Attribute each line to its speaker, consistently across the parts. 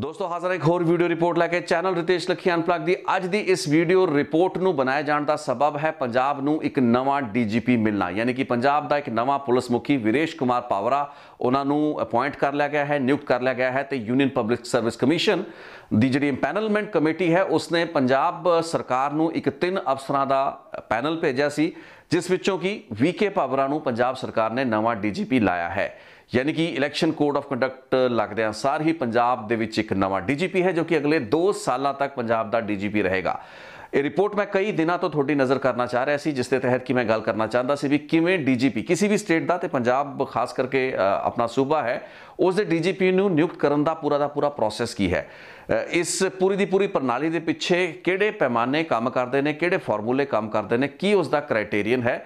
Speaker 1: ਦੋਸਤੋ ਹਾਜ਼ਰ ਇੱਕ ਹੋਰ ਵੀਡੀਓ ਰਿਪੋਰਟ ਲੈ ਕੇ ਚੈਨਲ ਰਿਤੇਸ਼ ਲਖੀ ਅਨਪਲਗ ਦੀ ਅੱਜ ਦੀ ਇਸ ਵੀਡੀਓ ਰਿਪੋਰਟ ਨੂੰ ਬਣਾਇਆ ਜਾਣ ਦਾ ਸਬਬ ਹੈ ਪੰਜਾਬ ਨੂੰ ਇੱਕ ਨਵਾਂ ਡੀਜੀਪੀ ਮਿਲਣਾ ਯਾਨੀ ਕਿ ਪੰਜਾਬ ਦਾ ਇੱਕ ਨਵਾਂ ਪੁਲਿਸ ਮੁਖੀ ਵਿਰੇਸ਼ ਕੁਮਾਰ ਪਾਵਰਾ ਉਹਨਾਂ ਨੂੰ ਅਪਾਇੰਟ ਕਰ ਲਿਆ ਗਿਆ ਹੈ ਨਿਯੁਕਤ ਕਰ ਲਿਆ ਗਿਆ ਹੈ ਤੇ ਯੂਨੀਅਨ ਪਬਲਿਕ ਸਰਵਿਸ ਕਮਿਸ਼ਨ ਦੀ ਜਿਹੜੀ ਪੈਨਲਮੈਂਟ ਕਮੇਟੀ ਹੈ ਉਸਨੇ ਪੰਜਾਬ ਸਰਕਾਰ ਨੂੰ ਇੱਕ ਤਿੰਨ ਅਫਸਰਾਂ ਦਾ ਪੈਨਲ ਭੇਜਿਆ ਸੀ ਜਿਸ ਵਿੱਚੋਂ ਕਿ ਵੀਕੇ ਪਾਵਰਾ ਨੂੰ ਪੰਜਾਬ ਸਰਕਾਰ ਨੇ ਨਵਾਂ ਡੀਜੀਪੀ ਲਾਇਆ ਹੈ ਯਾਨੀ ਕਿ ਇਲੈਕਸ਼ਨ ਕੋਡ ਆਫ ਕੰਡਕਟ ਲੱਗਦੇ ਅਨਸਾਰ ਹੀ ਪੰਜਾਬ ਦੇ ਵਿੱਚ ਇੱਕ ਨਵਾਂ ਡੀਜੀਪੀ ਹੈ ਜੋ ਕਿ ਅਗਲੇ 2 ਸਾਲਾਂ ਤੱਕ ਪੰਜਾਬ ਦਾ ਡੀਜੀਪੀ ਰਹੇਗਾ ਇਹ ਰਿਪੋਰਟ ਮੈਂ ਕਈ ਦਿਨਾਂ ਤੋਂ ਤੁਹਾਡੀ ਨਜ਼ਰ ਕਰਨਾ ਚਾਹ ਰਿਹਾ ਸੀ ਜਿਸ ਦੇ ਤਹਿਤ ਕਿ ਮੈਂ ਗੱਲ ਕਰਨਾ ਚਾਹੁੰਦਾ ਸੀ ਵੀ ਕਿਵੇਂ ਡੀਜੀਪੀ ਕਿਸੇ ਵੀ ਸਟੇਟ ਦਾ ਤੇ ਪੰਜਾਬ ਖਾਸ ਕਰਕੇ ਆਪਣਾ ਸੂਬਾ ਹੈ ਉਸ ਦੇ ਡੀਜੀਪੀ ਨੂੰ ਨਿਯੁਕਤ ਕਰਨ ਦਾ ਪੂਰਾ ਦਾ ਪੂਰਾ ਪ੍ਰੋਸੈਸ ਕੀ ਹੈ ਇਸ ਪੂਰੀ ਦੀ ਪੂਰੀ ਪ੍ਰਣਾਲੀ ਦੇ ਪਿੱਛੇ ਕਿਹੜੇ ਪੈਮਾਨੇ ਕੰਮ ਕਰਦੇ ਨੇ ਕਿਹੜੇ ਫਾਰਮੂਲੇ ਕੰਮ ਕਰਦੇ ਨੇ ਕੀ ਉਸ ਦਾ ਕ੍ਰਾਈਟੇਰੀਅਨ ਹੈ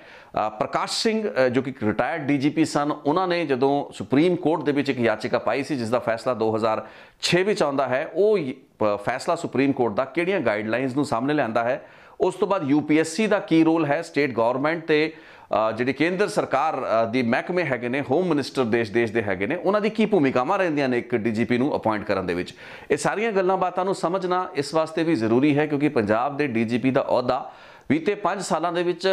Speaker 1: ਪ੍ਰਕਾਸ਼ ਸਿੰਘ ਜੋ ਕਿ ਰਿਟਾਇਰਡ ਡੀਜੀਪੀ ਸਨ ਉਹਨਾਂ ਨੇ ਜਦੋਂ ਸੁਪਰੀਮ ਕੋਰਟ ਦੇ ਵਿੱਚ ਇੱਕ ਯਾਚਿਕਾ ਪਾਈ ਸੀ ਜਿਸ ਦਾ ਫੈਸਲਾ 2006 ਵਿੱਚ ਆਉਂਦਾ ਹੈ ਉਹ ਫੈਸਲਾ ਸੁਪਰੀਮ ਕੋਰਟ ਦਾ ਕਿਹੜੀਆਂ ਗਾਈਡਲਾਈਨਸ ਨੂੰ ਸਾਹਮਣੇ ਲਿਆਂਦਾ ਹੈ ਉਸ ਤੋਂ ਬਾਅਦ ਯੂਪੀਐਸਸੀ ਦਾ ਕੀ ਰੋਲ ਹੈ ਸਟੇਟ ਗਵਰਨਮੈਂਟ ਤੇ ਜਿਹੜੀ ਕੇਂਦਰ ਸਰਕਾਰ ਦੀ ਮਹਿਕਮੇ ਹੈਗੇ ਨੇ ਹੋਮ ਮਿਨਿਸਟਰ ਦੇਸ਼ ਦੇਸ਼ ਦੇ ਹੈਗੇ ਨੇ ਉਹਨਾਂ ਦੀ ਕੀ ਭੂਮਿਕਾਵਾਂ ਰਹਿੰਦੀਆਂ ਨੇ ਇੱਕ ਡੀਜੀਪੀ ਨੂੰ ਅਪਾਇੰਟ ਕਰਨ ਦੇ ਵਿੱਚ ਇਹ ਸਾਰੀਆਂ ਗੱਲਾਂ ਬਾਤਾਂ ਨੂੰ ਸਮਝਣਾ ਇਸ ਵਾਸਤੇ ਵੀ ਜ਼ਰੂਰੀ ਹੈ ਕਿਉਂਕਿ ਪੰਜਾਬ ਦੇ ਡੀਜੀਪੀ ਦਾ ਅਹੁਦਾ ਬੀਤੇ 5 ਸਾਲਾਂ ਦੇ ਵਿੱਚ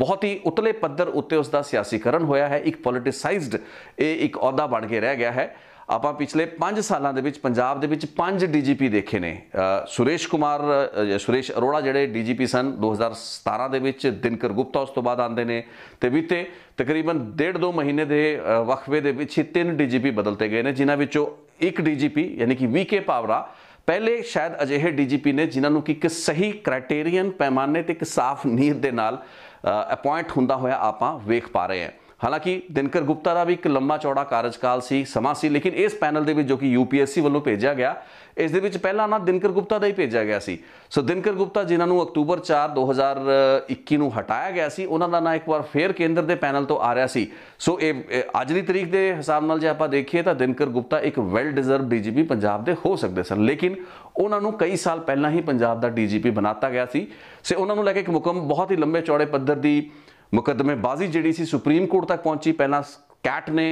Speaker 1: ਬਹੁਤ ਹੀ ਉਤਲੇ ਪੱਧਰ ਉੱਤੇ ਉਸ ਦਾ ਸਿਆਸੀਕਰਨ ਹੋਇਆ ਹੈ ਇੱਕ ਪੋਲਿਟਿਸਾਈਜ਼ਡ ਇਹ ਇੱਕ ਅਹੁਦਾ ਬਣ ਕੇ ਰਹਿ ਗਿਆ ਹੈ ਆਪਾਂ ਪਿਛਲੇ 5 ਸਾਲਾਂ ਦੇ ਵਿੱਚ ਪੰਜਾਬ ਦੇ ਵਿੱਚ 5 ਡੀਜੀਪੀ ਦੇਖੇ ਨੇ ਸੁਰੇਸ਼ ਕੁਮਾਰ ਸੁਰੇਸ਼ ਅਰੋੜਾ ਜਿਹੜੇ ਡੀਜੀਪੀ ਸਨ 2017 ਦੇ ਵਿੱਚ ਦਿਨਕਰ ਗੁਪਤਾ ਉਸ ਤੋਂ ਬਾਅਦ ਆਂਦੇ ਨੇ ਤੇ ਬੀਤੇ ਤਕਰੀਬਨ 1.5 2 ਮਹੀਨੇ ਦੇ ਵਕਫੇ ਦੇ ਵਿੱਚ ਤਿੰਨ ਡੀਜੀਪੀ ਬਦਲਤੇ ਗਏ ਨੇ ਜਿਨ੍ਹਾਂ ਵਿੱਚੋਂ ਇੱਕ ਡੀਜੀਪੀ ਯਾਨੀ ਕਿ ਵੀਕੇ ਪਾਵਰਾ ਪਹਿਲੇ ਸ਼ਾਇਦ ਅਜਿਹੇ ਡੀਜੀਪੀ ਨੇ ਜਿਨ੍ਹਾਂ ਨੂੰ ਕਿ ਇੱਕ ਸਹੀ ਕ੍ਰਾਈਟੇਰੀਅਨ ਪੈਮਾਨੇ ਤੇ ਇੱਕ ਸਾਫ਼ ਨੀਅਤ ਦੇ ਨਾਲ ਅਪਾਇੰਟ ਹੁੰਦਾ ਹੋਇਆ ਆਪਾਂ ਵੇਖ ਪਾ ਰਹੇ ਹਾਂ ਹਾਲਾਂਕਿ ਦਿਨਕਰ ਗੁਪਤਾ ਦਾ ਵੀ ਇੱਕ ਲੰਮਾ ਚੌੜਾ ਕਾਰਜਕਾਲ ਸੀ ਸਮਾਂ ਸੀ ਲੇਕਿਨ ਇਸ ਪੈਨਲ ਦੇ ਵਿੱਚ ਜੋ ਕਿ ਯੂਪੀਐਸਸੀ ਵੱਲੋਂ ਭੇਜਿਆ ਗਿਆ ਇਸ ਦੇ ਵਿੱਚ ਪਹਿਲਾ ਨਾ ਦਿਨਕਰ ਗੁਪਤਾ ਦਾ ਹੀ ਭੇਜਿਆ ਗਿਆ ਸੀ ਸੋ ਦਿਨਕਰ ਗੁਪਤਾ ਜਿਨ੍ਹਾਂ ਨੂੰ ਅਕਤੂਬਰ 4 2021 ਨੂੰ ਹਟਾਇਆ ਗਿਆ ਸੀ ਉਹਨਾਂ ਦਾ ਨਾਂ ਇੱਕ ਵਾਰ ਫੇਰ ਕੇਂਦਰ ਦੇ ਪੈਨਲ ਤੋਂ ਆ ਰਿਹਾ ਸੀ ਸੋ ਇਹ ਅੱਜ ਦੀ ਤਰੀਕ ਦੇ ਹਿਸਾਬ ਨਾਲ ਜੇ ਆਪਾਂ ਦੇਖੀਏ ਤਾਂ ਦਿਨਕਰ ਗੁਪਤਾ ਇੱਕ ਵੈਲ ਡਿਜ਼ਰਵ ਡੀਜੀਪੀ ਪੰਜਾਬ ਦੇ ਹੋ ਸਕਦੇ ਸਨ ਲੇਕਿਨ ਉਹਨਾਂ ਨੂੰ ਕਈ ਸਾਲ ਪਹਿਲਾਂ ਹੀ ਪੰਜਾਬ ਦਾ ਡੀਜੀਪੀ ਬਣਾਤਾ ਗਿਆ ਸੀ ਸੇ ਉਹਨਾਂ ਨੂੰ ਲੈ ਕੇ ਇੱਕ ਮੁਕਮ ਬਹੁਤ ਹੀ ਲੰਬੇ ਚੌੜੇ ਪੱਧਰ ਦੀ ਮੁਕਦਮੇਬਾਜ਼ੀ ਜਿਹੜੀ ਸੀ ਸੁਪਰੀਮ ਕੋਰਟ ਤੱਕ ਪਹੁੰਚੀ ਪਹਿਲਾਂ ਕੈਟ ਨੇ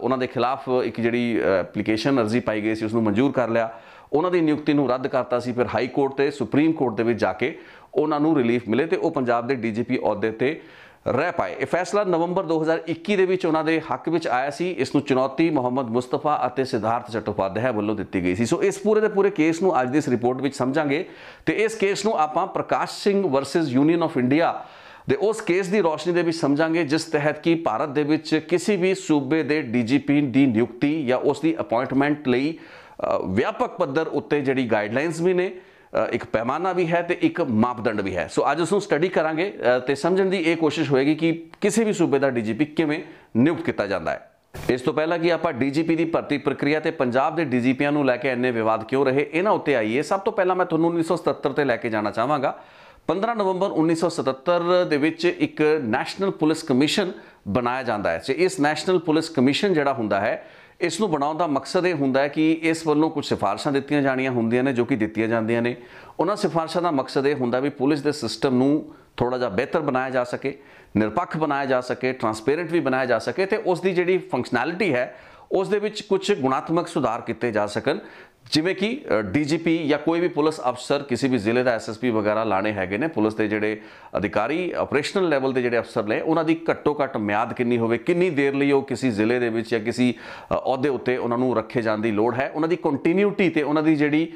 Speaker 1: ਉਹਨਾਂ ਦੇ ਖਿਲਾਫ ਇੱਕ ਜਿਹੜੀ ਐਪਲੀਕੇਸ਼ਨ ਅਰਜ਼ੀ ਪਾਈ ਗਈ ਸੀ ਉਸ ਨੂੰ ਮਨਜ਼ੂਰ ਕਰ ਲਿਆ ਉਹਨਾਂ ਦੀ ਨਿਯੁਕਤੀ ਨੂੰ ਰੱਦ ਕਰਤਾ ਸੀ ਫਿਰ ਹਾਈ ਕੋਰਟ ਤੇ ਸੁਪਰੀਮ ਕੋਰਟ ਦੇ ਵਿੱਚ ਜਾ ਕੇ ਉਹਨਾਂ ਨੂੰ ਰਿਲੀਫ ਮਿਲੇ ਤੇ ਉਹ ਪੰਜਾਬ ਦੇ ਡੀਜੀਪੀ ਅਹੁਦੇ ਤੇ ਰਹਿ ਪਾਏ ਇਹ ਫੈਸਲਾ ਨਵੰਬਰ 2021 ਦੇ ਵਿੱਚ ਉਹਨਾਂ ਦੇ ਹੱਕ ਵਿੱਚ ਆਇਆ ਸੀ ਇਸ ਨੂੰ ਚੁਣੌਤੀ ਮੁਹੰਮਦ ਮੁਸਤਫਾ ਅਤੇ ਸਿਧਾਰਥ ਚਟੋਪਾਧਿਆ ਵੱਲੋਂ ਦਿੱਤੀ ਗਈ ਸੀ ਸੋ ਇਸ ਪੂਰੇ ਦੇ ਪੂਰੇ ਕੇਸ ਨੂੰ ਅੱਜ ਦੀ ਇਸ ਰਿਪੋਰਟ ਵਿੱਚ ਸਮਝਾਂਗੇ ਤੇ ਇਸ ਕੇਸ ਨੂੰ ਆਪਾਂ Prakash Singh versus union of India ਦੇ ਉਸ ਕੇਸ ਦੀ ਰੋਸ਼ਨੀ ਦੇ ਵਿੱਚ ਸਮਝਾਂਗੇ ਜਿਸ ਤਹਿਤ ਕਿ ਭਾਰਤ ਦੇ ਵਿੱਚ ਕਿਸੇ ਵੀ ਸੂਬੇ ਦੇ ਡੀਜੀਪੀ ਦੀ ਨਿਯੁਕਤੀ ਜਾਂ ਉਸ ਦੀ ਅਪਾਇੰਟਮੈਂਟ ਲਈ ਵਿਆਪਕ ਪੱਧਰ ਉੱਤੇ ਜਿਹੜੀ ਗਾਈਡਲਾਈਨਸ ਵੀ ਨੇ ਇੱਕ ਪੈਮਾਨਾ ਵੀ ਹੈ ਤੇ ਇੱਕ ਮਾਪਦੰਡ ਵੀ ਹੈ ਸੋ ਅੱਜ ਅਸੀਂ ਸਟੱਡੀ ਕਰਾਂਗੇ ਤੇ ਸਮਝਣ ਦੀ ਇਹ ਕੋਸ਼ਿਸ਼ ਹੋਏਗੀ ਕਿ ਕਿਸੇ ਵੀ ਸੂਬੇ ਦਾ ਡੀਜੀਪੀ ਕਿਵੇਂ ਨਿਯੁਕਤ ਕੀਤਾ ਜਾਂਦਾ ਹੈ ਇਸ ਤੋਂ ਪਹਿਲਾਂ ਕਿ ਆਪਾਂ ਡੀਜੀਪੀ ਦੀ ਭਰਤੀ ਪ੍ਰਕਿਰਿਆ ਤੇ ਪੰਜਾਬ ਦੇ ਡੀਜੀਪੀਆਂ ਨੂੰ ਲੈ ਕੇ ਇੰਨੇ ਵਿਵਾਦ ਕਿਉਂ ਰਹੇ ਇਹਨਾਂ ਉੱਤੇ ਆਈਏ ਸਭ ਤੋਂ ਪਹਿਲਾਂ ਮੈਂ ਤੁਹਾਨੂੰ 1977 ਤੇ ਲੈ ਕੇ ਜਾਣਾ ਚਾਹਾਂਗਾ 15 ਨਵੰਬਰ 1977 ਦੇ ਵਿੱਚ ਇੱਕ ਨੈਸ਼ਨਲ ਪੁਲਿਸ ਕਮਿਸ਼ਨ ਬਣਾਇਆ ਜਾਂਦਾ ਹੈ ਤੇ ਇਸ ਨੈਸ਼ਨਲ ਪੁਲਿਸ ਕਮਿਸ਼ਨ ਜਿਹੜਾ ਹੁੰਦਾ ਹੈ ਇਸ ਨੂੰ ਬਣਾਉਣ ਦਾ ਮਕਸਦ ਇਹ ਹੁੰਦਾ ਹੈ ਕਿ ਇਸ ਵੱਲੋਂ ਕੁਝ ਸਿਫਾਰਿਸ਼ਾਂ ਦਿੱਤੀਆਂ ਜਾਣੀਆਂ ਹੁੰਦੀਆਂ ਨੇ ਜੋ ਕਿ ਦਿੱਤੀਆਂ ਜਾਂਦੀਆਂ ਨੇ ਉਹਨਾਂ ਸਿਫਾਰਿਸ਼ਾਂ ਦਾ ਮਕਸਦ ਇਹ ਹੁੰਦਾ ਵੀ ਪੁਲਿਸ ਦੇ ਸਿਸਟਮ ਨੂੰ ਥੋੜਾ ਜਿਹਾ ਬਿਹਤਰ ਬਣਾਇਆ ਜਾ ਸਕੇ ਨਿਰਪੱਖ ਬਣਾਇਆ ਜਾ ਸਕੇ ਟਰਾਂਸਪੇਰੈਂਟ ਵੀ ਬਣਾਇਆ ਜਾ ਸਕੇ ਤੇ ਉਸ ਦੀ ਜਿਹੜੀ ਫੰਕਸ਼ਨੈਲਿਟੀ ਹੈ ਉਸ ਦੇ ਵਿੱਚ ਕੁਝ ਗੁਣਾਤਮਕ ਸੁਧਾਰ ਕੀਤੇ ਜਾ ਸਕਣ ਜਿਵੇਂ ਕਿ ਡੀਜੀਪੀ ਜਾਂ ਕੋਈ ਵੀ ਪੁਲਿਸ ਅਫਸਰ ਕਿਸੇ ਵੀ ਜ਼ਿਲ੍ਹੇ ਦਾ ਐਸਐਸਪੀ ਵਗੈਰਾ ਲਾਣੇ ਹੈਗੇ ਨੇ ਪੁਲਿਸ ਦੇ ਜਿਹੜੇ ਅਧਿਕਾਰੀ ਆਪਰੇਸ਼ਨਲ ਲੈਵਲ ਦੇ ਜਿਹੜੇ ਅਫਸਰ ਨੇ ਉਹਨਾਂ ਦੀ ਘੱਟੋ ਘੱਟ ਮਿਆਦ ਕਿੰਨੀ ਹੋਵੇ ਕਿੰਨੀ ਦੇਰ ਲਈ ਉਹ ਕਿਸੇ ਜ਼ਿਲ੍ਹੇ ਦੇ ਵਿੱਚ ਜਾਂ ਕਿਸੇ ਅਹੁਦੇ ਉੱਤੇ ਉਹਨਾਂ ਨੂੰ ਰੱਖੇ ਜਾਣ ਦੀ ਲੋੜ ਹੈ ਉਹਨਾਂ ਦੀ ਕੰਟੀਨਿਊਟੀ ਤੇ ਉਹਨਾਂ ਦੀ ਜਿਹੜੀ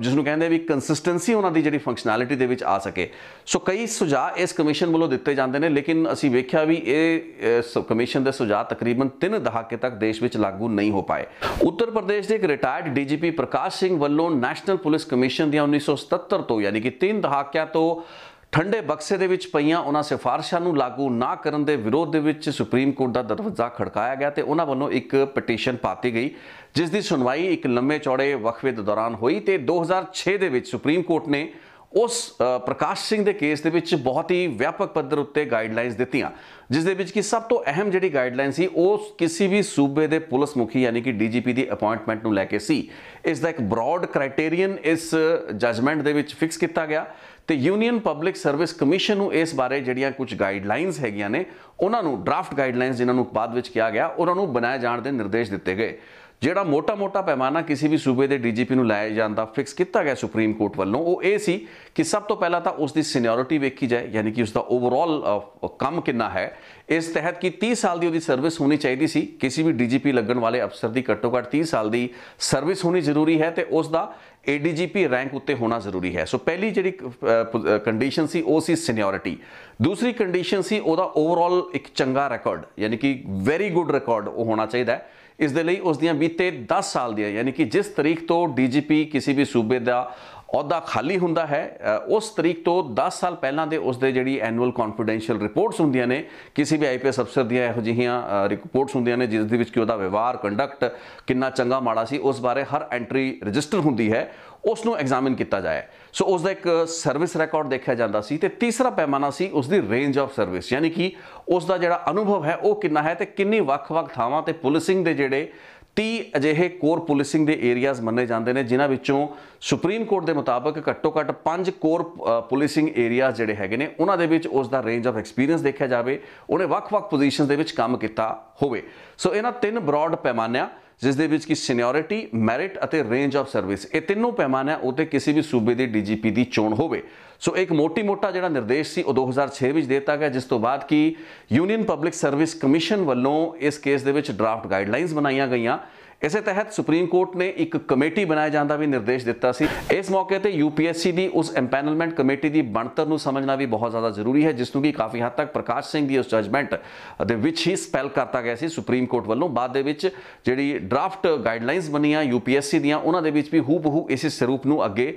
Speaker 1: ਜਿਸ ਨੂੰ ਕਹਿੰਦੇ ਵੀ ਕੰਸਿਸਟੈਂਸੀ ਉਹਨਾਂ ਦੀ ਜਿਹੜੀ ਫੰਕਸ਼ਨੈਲਿਟੀ ਦੇ ਵਿੱਚ ਆ ਸਕੇ ਸੋ ਕਈ ਸੁਝਾਅ ਇਸ ਕਮਿਸ਼ਨ ਵੱਲੋਂ ਦਿੱਤੇ ਜਾਂਦੇ ਨੇ ਲੇਕਿਨ ਅਸੀਂ ਵੇਖਿਆ ਵੀ ਇਹ ਕਮਿਸ਼ਨ ਦੇ ਸੁਝਾਅ ਤਕਰੀਬਨ 3 ਦਹਾਕੇ ਤੱਕ ਦੇਸ਼ ਵਿੱਚ ਲਾਗੂ ਨਹੀਂ ਹੋ ਪਾਏ ਉੱਤਰ ਪ੍ਰਦੇਸ਼ ਦੇ ਇੱਕ retired DGP DGP Prakash Singh ਵੱਲੋਂ ਨੈਸ਼ਨਲ ਪੁਲਿਸ ਕਮਿਸ਼ਨ ਦੀਆਂ 1977 ਤੋਂ ਯਾਨੀ ਕਿ 3 ਦਹਾਕਿਆਂ ਤੋਂ ਠੰਡੇ ਬਕਸੇ ਦੇ ਵਿੱਚ ਪਈਆਂ ਉਹਨਾਂ ਸਿਫਾਰਿਸ਼ਾਂ ਨੂੰ ਲਾਗੂ ਨਾ ਕਰਨ ਦੇ ਵਿਰੋਧ ਦੇ ਵਿੱਚ ਸੁਪਰੀਮ ਕੋਰਟ ਦਾ ਦਰਵਾਜ਼ਾ ਖੜਕਾਇਆ ਗਿਆ ਤੇ ਉਹਨਾਂ ਵੱਲੋਂ ਇੱਕ ਪਟੀਸ਼ਨ ਪਾਤੀ ਗਈ ਜਿਸ ਦੀ ਸੁਣਵਾਈ ਇੱਕ ਲੰਮੇ ਚੌੜੇ ਵਕਫੇ ਦੇ ਦੌਰਾਨ ਹੋਈ ਤੇ 2006 ਦੇ ਵਿੱਚ ਸੁਪਰੀਮ ਕੋਰਟ ਨੇ ਉਸ ਪ੍ਰਕਾਸ਼ ਸਿੰਘ ਦੇ ਕੇਸ ਦੇ ਵਿੱਚ ਬਹੁਤ ਹੀ ਵਿਆਪਕ ਪੱਧਰ ਉੱਤੇ ਗਾਈਡਲਾਈਨਸ ਦਿੱਤੀਆਂ ਜਿਸ ਦੇ ਵਿੱਚ ਕਿ ਸਭ ਤੋਂ ਅਹਿਮ ਜਿਹੜੀ ਗਾਈਡਲਾਈਨ ਸੀ ਉਹ ਕਿਸੇ ਵੀ ਸੂਬੇ ਦੇ ਪੁਲਿਸ ਮੁਖੀ ਯਾਨੀ ਕਿ ਡੀਜੀਪੀ ਦੀ ਅਪਾਇੰਟਮੈਂਟ ਨੂੰ ਲੈ ਕੇ ਸੀ ਇਸ ਦਾ ਇੱਕ ਬ੍ਰੌਡ ਕ੍ਰਾਈਟੇਰੀਅਨ ਇਸ ਜਜਮੈਂਟ ਦੇ ਵਿੱਚ ਫਿਕਸ ਕੀਤਾ ਗਿਆ ਤੇ ਯੂਨੀਅਨ ਪਬਲਿਕ ਸਰਵਿਸ ਕਮਿਸ਼ਨ ਨੂੰ ਇਸ ਬਾਰੇ ਜਿਹੜੀਆਂ ਕੁਝ ਗਾਈਡਲਾਈਨਸ ਹੈਗੀਆਂ ਨੇ ਉਹਨਾਂ ਨੂੰ ਡਰਾਫਟ ਗਾਈਡਲਾਈਨਸ ਜਿਨ੍ਹਾਂ ਨੂੰ ਬਾਅਦ ਵਿੱਚ ਕਿਹਾ ਗਿਆ ਉਹਨਾਂ ਨੂੰ ਬਣਾਏ ਜਾਣ ਦੇ ਨਿਰਦੇਸ਼ ਦਿੱਤੇ ਗਏ ਜਿਹੜਾ ਮੋਟਾ-ਮੋਟਾ ਪੈਮਾਨਾ ਕਿਸੇ ਵੀ ਸੂਬੇ ਦੇ ਡੀਜੀਪੀ ਨੂੰ ਲਾਇਆ ਜਾਂਦਾ ਫਿਕਸ ਕੀਤਾ ਗਿਆ ਸੁਪਰੀਮ ਕੋਰਟ ਵੱਲੋਂ ਉਹ ਇਹ ਸੀ ਕਿ ਸਭ ਤੋਂ ਪਹਿਲਾਂ ਤਾਂ ਉਸ ਦੀ ਸੀਨੀਅਰਿਟੀ ਵੇਖੀ ਜਾਏ ਯਾਨੀ ਕਿ ਉਸ ਦਾ ਓਵਰਆਲ ਕੰਮ ਕਿੰਨਾ ਹੈ ਇਸ ਤਹਿਤ ਕਿ 30 ਸਾਲ ਦੀ ਉਹਦੀ ਸਰਵਿਸ ਹੋਣੀ ਚਾਹੀਦੀ ਸੀ ਕਿਸੇ ਵੀ ਡੀਜੀਪੀ ਲੱਗਣ ਵਾਲੇ ਅਫਸਰ ਦੀ ਘੱਟੋ-ਘੱਟ 30 ਸਾਲ ਦੀ ਸਰਵਿਸ ਹੋਣੀ ਜ਼ਰੂਰੀ ਹੈ ਤੇ ਉਸ ਦਾ ਏਡੀਜੀਪੀ ਰੈਂਕ ਉੱਤੇ ਹੋਣਾ ਜ਼ਰੂਰੀ ਹੈ ਸੋ ਪਹਿਲੀ ਜਿਹੜੀ ਕੰਡੀਸ਼ਨ ਸੀ ਉਹ ਸੀ ਸੀਨੀਅਰਿਟੀ ਦੂਸਰੀ ਕੰਡੀਸ਼ਨ ਸੀ ਉਹਦਾ ਓਵਰਆਲ ਇੱਕ ਚੰਗਾ ਰਿਕਾਰਡ ਯਾਨੀ ਕਿ ਵੈਰੀ ਗੁੱਡ ਰਿਕਾਰਡ ਉਹ ਹੋਣਾ ਚਾਹੀਦਾ ਹੈ ਇਸ ਦੇ ਲਈ ਉਸ ਦੀਆਂ ਬੀਤੇ 10 ਸਾਲ ਦੀਆਂ ਯਾਨੀ ਕਿ ਜਿਸ ਤਰੀਕ ਤੋਂ ਡੀਜੀਪੀ ਕਿਸੇ ਵੀ ਸੂਬੇ ਦਾ ਅਹੁਦਾ ਖਾਲੀ ਹੁੰਦਾ ਹੈ ਉਸ ਤਰੀਕ ਤੋਂ 10 ਸਾਲ ਪਹਿਲਾਂ ਦੇ ਉਸ ਦੇ ਜਿਹੜੀ ਐਨੂਅਲ ਕੌਨਫੀਡੈਂਸ਼ੀਅਲ ਰਿਪੋਰਟਸ ਹੁੰਦੀਆਂ ਨੇ ਕਿਸੇ ਵੀ ਆਈਪੀਐਸ ਅਫਸਰ ਦੀਆਂ ਇਹੋ ਜਿਹੀਆਂ ਰਿਪੋਰਟਸ ਹੁੰਦੀਆਂ ਨੇ ਜਿਸ ਦੇ ਵਿੱਚ ਕਿ ਉਹਦਾ ਵਿਵਹਾਰ ਕੰਡਕਟ ਕਿੰਨਾ ਚੰਗਾ ਮਾੜਾ ਸੀ ਉਸ ਬਾਰੇ ਹਰ ਐਂਟਰੀ ਰਜਿਸਟਰ ਹੁੰਦੀ ਹੈ ਉਸ ਨੂੰ ਐਗਜ਼ਾਮਿਨ ਕੀਤਾ ਜਾਏ ਸੋ ਉਸ ਦਾ ਇੱਕ ਸਰਵਿਸ ਰਿਕਾਰਡ ਦੇਖਿਆ ਜਾਂਦਾ ਸੀ ਤੇ ਤੀਸਰਾ ਪੈਮਾਨਾ ਸੀ ਉਸ ਦੀ ਰੇਂਜ ਆਫ ਸਰਵਿਸ ਯਾਨੀ ਕਿ ਉਸ ਦਾ ਜਿਹੜਾ ਅਨੁਭਵ ਹੈ ਉਹ ਕਿੰਨਾ ਹੈ ਤੇ ਕਿੰਨੀ ਵੱਖ-ਵੱਖ ਥਾਵਾਂ ਤੇ ਪੁਲਿਸਿੰਗ ਦੇ ਜਿਹੜੇ 30 ਅਜਿਹੇ ਕੋਰ ਪੁਲਿਸਿੰਗ ਦੇ ਏਰੀਆਜ਼ ਮੰਨੇ ਜਾਂਦੇ ਨੇ ਜਿਨ੍ਹਾਂ ਵਿੱਚੋਂ ਸੁਪਰੀਮ ਕੋਰਟ ਦੇ ਮੁਤਾਬਕ ਘੱਟੋ ਘੱਟ 5 ਕੋਰ ਪੁਲਿਸਿੰਗ ਏਰੀਆਜ਼ ਜਿਹੜੇ ਹੈਗੇ ਨੇ ਉਹਨਾਂ ਦੇ ਵਿੱਚ ਉਸ ਦਾ ਰੇਂਜ ਆਫ ਐਕਸਪੀਰੀਅੰਸ ਦੇਖਿਆ ਜਾਵੇ ਉਹਨੇ ਵੱਖ-ਵੱਖ ਪੋਜੀਸ਼ਨਸ ਦੇ ਵਿੱਚ ਕੰਮ ਕੀਤਾ ਹੋਵੇ ਸੋ ਇਹਨਾਂ ਤਿੰਨ ਬ੍ਰੌਡ ਪੈਮਾਨਿਆਂ ਜਿਸ ਦੇ ਵਿੱਚ ਕਿ ਸੀਨੀਅਰਿਟੀ ਮੈਰਿਟ ਅਤੇ ਰੇਂਜ ਆਫ ਸਰਵਿਸ ਇਹ ਤਿੰਨੋਂ ਪੈਮਾਨਾ ਉਤੇ ਕਿਸੇ ਵੀ ਸੂਬੇ ਦੇ ਡੀਜੀਪੀ ਦੀ ਚੋਣ ਹੋਵੇ ਸੋ ਇੱਕ ਮੋਟੀ ਮੋਟਾ ਜਿਹੜਾ ਨਿਰਦੇਸ਼ ਸੀ ਉਹ 2006 ਵਿੱਚ ਦਿੱਤਾ ਗਿਆ ਜਿਸ ਤੋਂ ਬਾਅਦ ਕਿ ਯੂਨੀਅਨ ਪਬਲਿਕ ਸਰਵਿਸ ਕਮਿਸ਼ਨ ਵੱਲੋਂ ਇਸ ਕੇਸ ਦੇ ਵਿੱਚ ਡਰਾਫਟ ਗਾਈਡਲਾਈਨਸ ਬਣਾਈਆਂ ਗਈਆਂ ਇਸੇ ਤਹਿਤ ਸੁਪਰੀਮ ਕੋਰਟ ਨੇ ਇੱਕ ਕਮੇਟੀ ਬਣਾਏ ਜਾਣ ਦਾ ਵੀ ਨਿਰਦੇਸ਼ ਦਿੱਤਾ ਸੀ ਇਸ ਮੌਕੇ ਤੇ ਯੂਪੀਐਸਸੀ ਦੀ ਉਸ ਐਮਪੈਨਲਮੈਂਟ ਕਮੇਟੀ ਦੀ ਬਣਤਰ ਨੂੰ ਸਮਝਣਾ ਵੀ ਬਹੁਤ ਜ਼ਿਆਦਾ ਜ਼ਰੂਰੀ ਹੈ ਜਿਸ ਨੂੰ ਕਿ ਕਾਫੀ ਹੱਦ ਤੱਕ ਪ੍ਰਕਾਸ਼ ਸਿੰਘ ਦੀ ਉਸ ਜਜਮੈਂਟ ਦੇ ਵਿੱਚ ਹੀ ਸਪੈਲ ਕਰਤਾ ਗਿਆ ਸੀ ਸੁਪਰੀਮ ਕੋਰਟ ਵੱਲੋਂ ਬਾਅਦ ਦੇ ਵਿੱਚ ਜਿਹੜੀ ਡਰਾਫਟ ਗਾਈਡਲਾਈਨਸ ਬਣੀਆਂ ਯੂਪੀਐਸਸੀ ਦੀਆਂ ਉਹਨਾਂ ਦੇ ਵਿੱਚ ਵੀ ਹੂ ਬਹੂ ਇਸੇ ਸਰੂਪ ਨੂੰ ਅੱਗੇ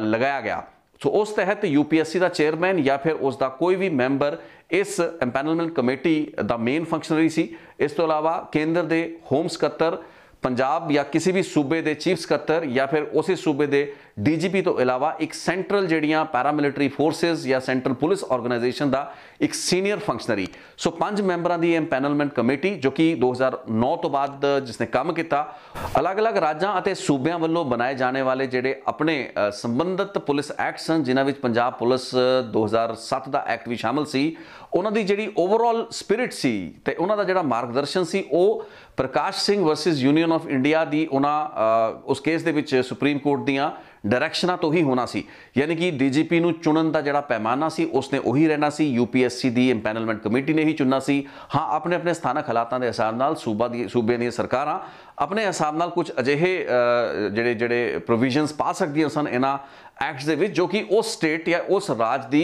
Speaker 1: ਲਗਾਇਆ ਗਿਆ ਸੋ ਉਸ ਤਹਿਤ ਯੂਪੀਐਸਸੀ ਦਾ ਚੇਅਰਮੈਨ ਜਾਂ ਫਿਰ ਉਸ ਦਾ ਕੋਈ ਵੀ ਮੈਂਬਰ ਇਸ ਐਮਪੈਨਲਮੈਂਟ ਕਮੇਟੀ ਦਾ ਮੇਨ ਫੰਕਸ਼ਨਰੀ ਸੀ ਇਸ ਤੋਂ ਇਲਾਵਾ ਕੇਂਦਰ ਦੇ ਹੋਮ ਸਕੱਤਰ ਪੰਜਾਬ ਜਾਂ ਕਿਸੇ ਵੀ ਸੂਬੇ ਦੇ ਚੀਫ ਸਕੱਤਰ ਜਾਂ ਫਿਰ ਉਸੇ ਸੂਬੇ ਦੇ ਡੀਜੀਪੀ ਤੋਂ ਇਲਾਵਾ ਇੱਕ ਸੈਂਟਰਲ ਜਿਹੜੀਆਂ ਪੈਰਾਮਿਲਟਰੀ ਫੋਰਸਸ ਜਾਂ ਸੈਂਟਰਲ ਪੁਲਿਸ ਆਰਗੇਨਾਈਜੇਸ਼ਨ ਦਾ ਇੱਕ ਸੀਨੀਅਰ ਫੰਕਸ਼ਨਰੀ ਸੋ ਪੰਜ ਮੈਂਬਰਾਂ ਦੀ ਪੈਨਲਮੈਂਟ ਕਮੇਟੀ ਜੋ ਕਿ 2009 ਤੋਂ ਬਾਅਦ ਜਿਸ ਨੇ ਕੰਮ ਕੀਤਾ ਅਲੱਗ-ਅਲੱਗ ਰਾਜਾਂ ਅਤੇ ਸੂਬਿਆਂ ਵੱਲੋਂ ਬਣਾਏ ਜਾਣੇ ਵਾਲੇ ਜਿਹੜੇ ਆਪਣੇ ਸੰਬੰਧਿਤ ਪੁਲਿਸ ਐਕਟਸ ਹਨ ਜਿਨ੍ਹਾਂ ਵਿੱਚ ਪੰਜਾਬ ਪੁਲਿਸ 2007 ਦਾ ਐਕਟ ਵੀ ਸ਼ਾਮਲ ਸੀ ਉਹਨਾਂ ਦੀ ਜਿਹੜੀ ਓਵਰਆਲ ਸਪਿਰਿਟ ਸੀ ਤੇ ਉਹਨਾਂ ਦਾ ਜਿਹੜਾ ਮਾਰਗਦਰਸ਼ਨ ਸੀ ਉਹ Prakash Singh versus union of India ਦੀ ਉਹਨਾਂ ਉਸ ਕੇਸ ਦੇ ਵਿੱਚ ਸੁਪਰੀਮ ਕੋਰਟ ਦੀਆਂ ਡਾਇਰੈਕਸ਼ਨਾਂ ਤੋਂ ਹੀ ਹੋਣਾ ਸੀ ਯਾਨੀ ਕਿ ਡੀਜੀਪੀ ਨੂੰ ਚੁਣਨ ਦਾ ਜਿਹੜਾ ਪੈਮਾਨਾ ਸੀ ਉਸਨੇ ਉਹੀ ਰਹਿਣਾ ਸੀ ਯੂਪੀਐਸਸੀ ਦੀ ਇੰਪੈਨਲਮੈਂਟ ਕਮੇਟੀ ਨੇ ਹੀ ਚੁਣਨਾ ਸੀ ਹਾਂ ਆਪਣੇ ਆਪਣੇ ਸਥਾਨਕ ਹਾਲਾਤਾਂ ਦੇ ਹਿਸਾਬ ਨਾਲ ਸੂਬਾ ਦੀ ਸੂਬੇ ਦੀਆਂ ਸਰਕਾਰਾਂ ਆਪਣੇ ਹਿਸਾਬ ਨਾਲ ਕੁਝ ਅਜਿਹੇ ਜਿਹੜੇ ਜਿਹੜੇ ਪ੍ਰੋਵੀਜ਼ਨਸ ਪਾ ਸਕਦੀਆਂ ਸਨ ਇਹਨਾਂ ਐਕਟਸ ਦੇ ਵਿੱਚ ਜੋ ਕਿ ਉਸ ਸਟੇਟ ਜਾਂ ਉਸ ਰਾਜ ਦੀ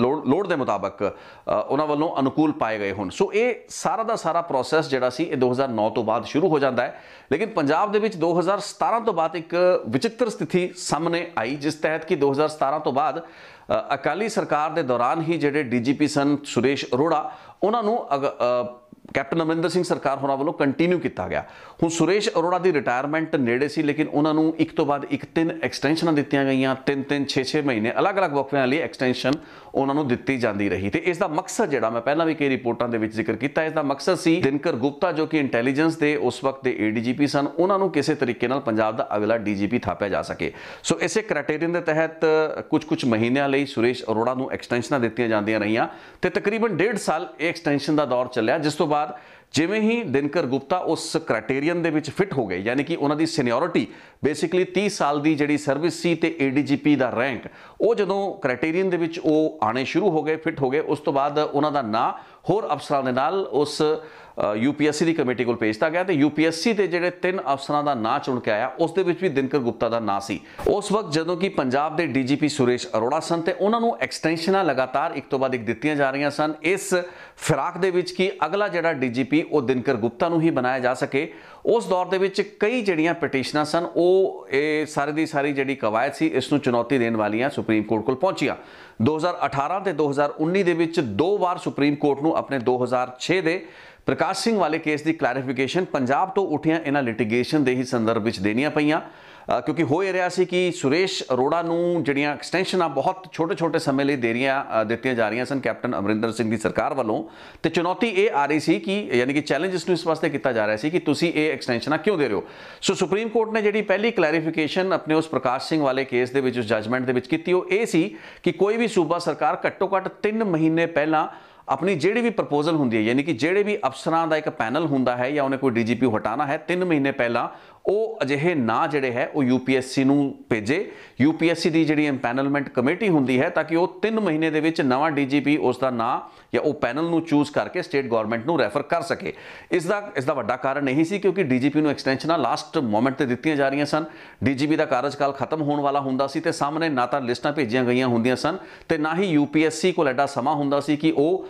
Speaker 1: ਲੋੜ ਦੇ ਮੁਤਾਬਕ ਉਹਨਾਂ ਵੱਲੋਂ ਅਨੁਕੂਲ ਪਾਏ ਗਏ ਹੋਣ ਸੋ ਇਹ ਸਾਰਾ ਦਾ ਸਾਰਾ ਪ੍ਰੋਸੈਸ ਜਿਹੜਾ ਸੀ ਇਹ 2009 ਤੋਂ ਬਾਅਦ ਸ਼ੁਰੂ ਹੋ ਜਾਂਦਾ ਹੈ ਲੇਕਿਨ ਪੰਜਾਬ ਦੇ ਵਿੱਚ 2017 ਤੋਂ ਬਾਅਦ ਇੱਕ ਵਿਚਿੱਤਰ ਸਥਿਤੀ ਸਾਹਮਣੇ ਆਈ ਜਿਸ ਤਹਿਤ ਕਿ 2017 ਤੋਂ ਬਾਅਦ ਅਕਾਲੀ ਸਰਕਾਰ ਦੇ ਦੌਰਾਨ ਹੀ ਜਿਹੜੇ ਡੀਜੀਪੀ ਸਨ ਸੁਰੇਸ਼ ਅਰੋੜਾ ਉਹਨਾਂ ਨੂੰ ਕੈਪਟਨ ਅਮਰਿੰਦਰ ਸਿੰਘ ਸਰਕਾਰ ਹੋਣਾ ਵੱਲੋਂ ਕੰਟੀਨਿਊ ਕੀਤਾ ਗਿਆ ਹੁਣ ਸੁਰੇਸ਼ ਅਰੋੜਾ ਦੀ ਰਿਟਾਇਰਮੈਂਟ ਨੇੜੇ ਸੀ ਲੇਕਿਨ ਉਹਨਾਂ ਨੂੰ ਇੱਕ ਤੋਂ ਬਾਅਦ ਇੱਕ ਤਿੰਨ ਐਕਸਟੈਂਸ਼ਨਾਂ ਦਿੱਤੀਆਂ ਗਈਆਂ ਤਿੰਨ ਤਿੰਨ 6-6 ਮਹੀਨੇ ਅਲੱਗ-ਅਲੱਗ ਵਕਫਿਆਂ ਲਈ ਐਕਸਟੈਂਸ਼ਨ ਉਹਨਾਂ ਨੂੰ ਦਿੱਤੀ ਜਾਂਦੀ ਰਹੀ ਤੇ ਇਸ ਦਾ ਮਕਸਦ ਜਿਹੜਾ ਮੈਂ ਪਹਿਲਾਂ ਵੀ ਕਈ ਰਿਪੋਰਟਾਂ ਦੇ ਵਿੱਚ ਜ਼ਿਕਰ ਕੀਤਾ ਇਸ ਦਾ ਮਕਸਦ ਸੀ ਦਿਨਕਰ ਗੁਪਤਾ ਜੋ ਕਿ ਇੰਟੈਲੀਜੈਂਸ ਦੇ ਉਸ ਵਕਤ ਦੇ ਏਡੀਜੀਪੀ ਸਨ ਉਹਨਾਂ ਨੂੰ ਕਿਸੇ ਤਰੀਕੇ ਨਾਲ ਪੰਜਾਬ ਦਾ ਅਗਲਾ ਡੀਜੀਪੀ ਥਾਪਿਆ ਜਾ ਸਕੇ ਸੋ ਇਸੇ ਕ੍ਰਾਈਟੇਰੀਅਨ ਦੇ ਤਹਿਤ ਕੁਝ-ਕੁਝ ਮਹੀਨਿਆਂ ਲਈ ਸੁਰੇਸ਼ ਅਰੋੜਾ ਨੂੰ ਐਕਸਟੈਂਸ਼ਨਾਂ ਦਿੱਤੀਆਂ ਜਾਂਦੀਆਂ ਰਹੀਆਂ ਤੇ ਤਕਰੀਬਨ 1.5 ਸਾਲ ਇਹ ਐਕਸਟੈਂਸ਼ਨ ਦਾ ਦੌਰ ਚੱਲਿਆ ਜਿਸ ਤੋਂ ਬਾਅਦ ਜਿਵੇਂ ਹੀ ਦਿਨਕਰ ਗੁਪਤਾ ਉਸ ਕ੍ਰਾਈਟੇਰੀਅਨ ਦੇ ਵਿੱਚ ਫਿਟ ਹੋ ਗਏ ਯਾਨੀ ਕਿ ਉਹਨਾਂ ਦੀ ਸੀਨੀਅਰਿਟੀ ਬੇਸਿਕਲੀ 30 ਸਾਲ ਦੀ ਜਿਹੜੀ ਸਰਵਿਸ ਸੀ ਤੇ ਏਡੀਜੀਪੀ ਦਾ ਰੈਂਕ ਉਹ ਜਦੋਂ ਕ੍ਰਾਈਟੇਰੀਅਨ ਦੇ ਵਿੱਚ ਉਹ ਆਣੇ ਸ਼ੁਰੂ ਹੋ ਗਏ ਫਿਟ ਹੋ ਗਏ ਉਸ ਤੋਂ ਬਾਅਦ ਉਹਨਾਂ ਦਾ ਨਾਂ ਹੋਰ ਅਫਸਰਾਂ ਦੇ ਨਾਲ ਉਸ ਯੂਪੀਐਸਸੀ ਦੀ ਕਮੇਟੀ ਕੋਲ ਭੇਜਤਾ ਗਿਆ ਤੇ ਯੂਪੀਐਸਸੀ ਦੇ ਜਿਹੜੇ ਤਿੰਨ ਅਫਸਰਾਂ ਦਾ ਨਾਂ ਚੁਣ ਕੇ ਆਇਆ ਉਸ ਦੇ ਵਿੱਚ ਵੀ ਦਿਨਕਰ ਗੁਪਤਾ ਦਾ ਨਾਂ ਸੀ ਉਸ ਵਕਤ ਜਦੋਂ ਕਿ ਪੰਜਾਬ ਦੇ ਡੀਜੀਪੀ ਸੁਰੇਸ਼ ਅਰੋੜਾ ਸਨ ਤੇ ਉਹਨਾਂ ਨੂੰ ਐਕਸਟੈਂਸ਼ਨਾਂ ਲਗਾਤਾਰ ਇੱਕ ਤੋਂ ਬਾਅਦ ਇੱਕ ਦਿੱਤੀਆਂ ਜਾ ਰਹੀਆਂ ਸਨ ਇਸ ਫਿਰਾਕ ਦੇ ਵਿੱਚ ਕਿ ਅਗਲਾ ਜਿਹੜਾ ਡੀਜੀਪੀ ਉਹ ਦਿਨਕਰ ਗੁਪਤਾ ਨੂੰ ਹੀ ਬਣਾਇਆ ਜਾ ਸਕੇ ਉਸ ਦੌਰ ਦੇ ਵਿੱਚ ਕਈ ਜਿਹੜੀਆਂ ਪਟੀਸ਼ਨਾਂ ਸਨ ਉਹ ਇਹ ਸਾਰੇ ਦੀ ਸਾਰੀ ਜਿਹੜੀ ਕਵਾਇਤ ਸੀ ਇਸ ਨੂੰ ਚੁਣੌਤੀ ਦੇਣ ਵਾਲੀਆਂ ਸੁਪਰੀਮ ਕੋਰਟ ਕੋਲ ਪਹੁੰਚੀਆਂ 2018 ਤੇ 2019 ਦੇ ਵਿੱਚ ਦੋ ਵਾਰ ਸੁਪਰੀਮ ਕੋਰਟ ਨੂੰ ਆਪਣੇ 2006 ਦੇ ਪ੍ਰਕਾਸ਼ ਸਿੰਘ ਵਾਲੇ ਕੇਸ ਦੀ ਕਲੈਰੀਫਿਕੇਸ਼ਨ ਪੰਜਾਬ ਤੋਂ ਉੱਠੀਆਂ ਇਹਨਾਂ ਲਿਟੀਗੇਸ਼ਨ ਦੇ ਹੀ ਸੰਦਰਭ ਵਿੱਚ ਦੇਣੀਆਂ ਪਈਆਂ ਕਿਉਂਕਿ ਹੋ ਇਹ ਰਿਹਾ ਸੀ ਕਿ ਸੁਰੇਸ਼ ਅਰੋੜਾ ਨੂੰ ਜਿਹੜੀਆਂ ਐਕਸਟੈਂਸ਼ਨਾਂ ਬਹੁਤ ਛੋਟੇ-ਛੋਟੇ ਸਮੇਂ ਲਈ ਦੇ ਰੀਆਂ ਦਿੱਤੀਆਂ ਜਾ ਰਹੀਆਂ ਸਨ ਕੈਪਟਨ ਅਮਰਿੰਦਰ ਸਿੰਘ ਦੀ ਸਰਕਾਰ ਵੱਲੋਂ ਤੇ ਚੁਣੌਤੀ ਇਹ ਆ ਰਹੀ ਸੀ ਕਿ ਯਾਨੀ ਕਿ ਚੈਲੰਜ ਇਸ ਨੂੰ ਇਸ ਵਾਸਤੇ ਕੀਤਾ ਜਾ ਰਿਹਾ ਸੀ ਕਿ ਤੁਸੀਂ ਇਹ ਐਕਸਟੈਂਸ਼ਨਾਂ ਕਿਉਂ ਦੇ ਰਹੇ ਹੋ ਸੋ ਸੁਪਰੀਮ ਕੋਰਟ ਨੇ ਜਿਹੜੀ ਪਹਿਲੀ ਕਲੈਰੀਫਿਕੇਸ਼ਨ ਆਪਣੇ ਉਸ ਪ੍ਰਕਾਸ਼ ਸਿੰਘ ਵਾਲੇ ਕੇਸ ਦੇ ਵਿੱਚ ਉਸ ਜੱਜਮੈਂਟ ਦੇ ਵਿੱਚ ਕੀਤੀ ਉਹ ਇਹ ਸੀ ਕਿ ਕੋਈ ਵੀ ਸੂਬਾ ਸਰਕਾਰ ਘੱਟੋ-ਘੱਟ 3 ਮਹੀਨੇ ਪਹਿਲਾਂ ਆਪਣੀ ਜਿਹੜੀ ਵੀ ਪ੍ਰਪੋਜ਼ਲ ਹੁੰਦੀ ਹੈ ਯਾਨੀ ਕਿ ਜਿਹੜੇ ਵੀ ਅਫਸਰਾਂ ਦਾ ਇੱਕ ਪੈਨਲ ਹੁੰਦਾ ਹੈ ਜਾਂ ਉਹਨੇ ਕੋਈ ਡੀਜੀਪੀ ਹਟਾਣਾ ਹੈ 3 ਮਹੀਨੇ ਪਹਿਲਾਂ ਉਹ ਅਜਿਹੇ ਨਾਂ ਜਿਹੜੇ ਹੈ ਉਹ ਯੂਪੀਐਸਸੀ ਨੂੰ ਭੇਜੇ ਯੂਪੀਐਸਸੀ ਦੀ ਜਿਹੜੀ ਐਮਪੈਨਲਮੈਂਟ ਕਮੇਟੀ ਹੁੰਦੀ ਹੈ ਤਾਂ ਕਿ ਉਹ 3 ਮਹੀਨੇ ਦੇ ਵਿੱਚ ਨਵਾਂ ਡੀਜੀਪੀ ਉਸ ਦਾ ਨਾਂ ਜਾਂ ਉਹ ਪੈਨਲ ਨੂੰ ਚੂਜ਼ ਕਰਕੇ ਸਟੇਟ ਗਵਰਨਮੈਂਟ ਨੂੰ ਰੈਫਰ ਕਰ ਸਕੇ ਇਸ ਦਾ ਇਸ ਦਾ ਵੱਡਾ ਕਾਰਨ ਨਹੀਂ ਸੀ ਕਿਉਂਕਿ ਡੀਜੀਪੀ ਨੂੰ ਐਕਸਟੈਂਸ਼ਨਾਂ ਲਾਸਟ ਮੂਮੈਂਟ ਤੇ ਦਿੱਤੀਆਂ ਜਾ ਰਹੀਆਂ ਸਨ ਡੀਜੀਪੀ ਦਾ ਕਾਰਜਕਾਲ ਖਤਮ ਹੋਣ ਵਾਲਾ ਹੁੰਦਾ ਸੀ ਤੇ ਸਾਹਮਣੇ ਨਾ ਤਾਂ ਲਿਸਟਾਂ ਭੇਜੀਆਂ ਗਈਆਂ ਹੁੰਦੀਆਂ ਸਨ ਤੇ ਨਾ ਹੀ ਯੂਪੀਐਸਸੀ ਕੋਲ ਐਡਾ ਸਮਾਂ ਹੁੰਦਾ ਸੀ ਕਿ ਉਹ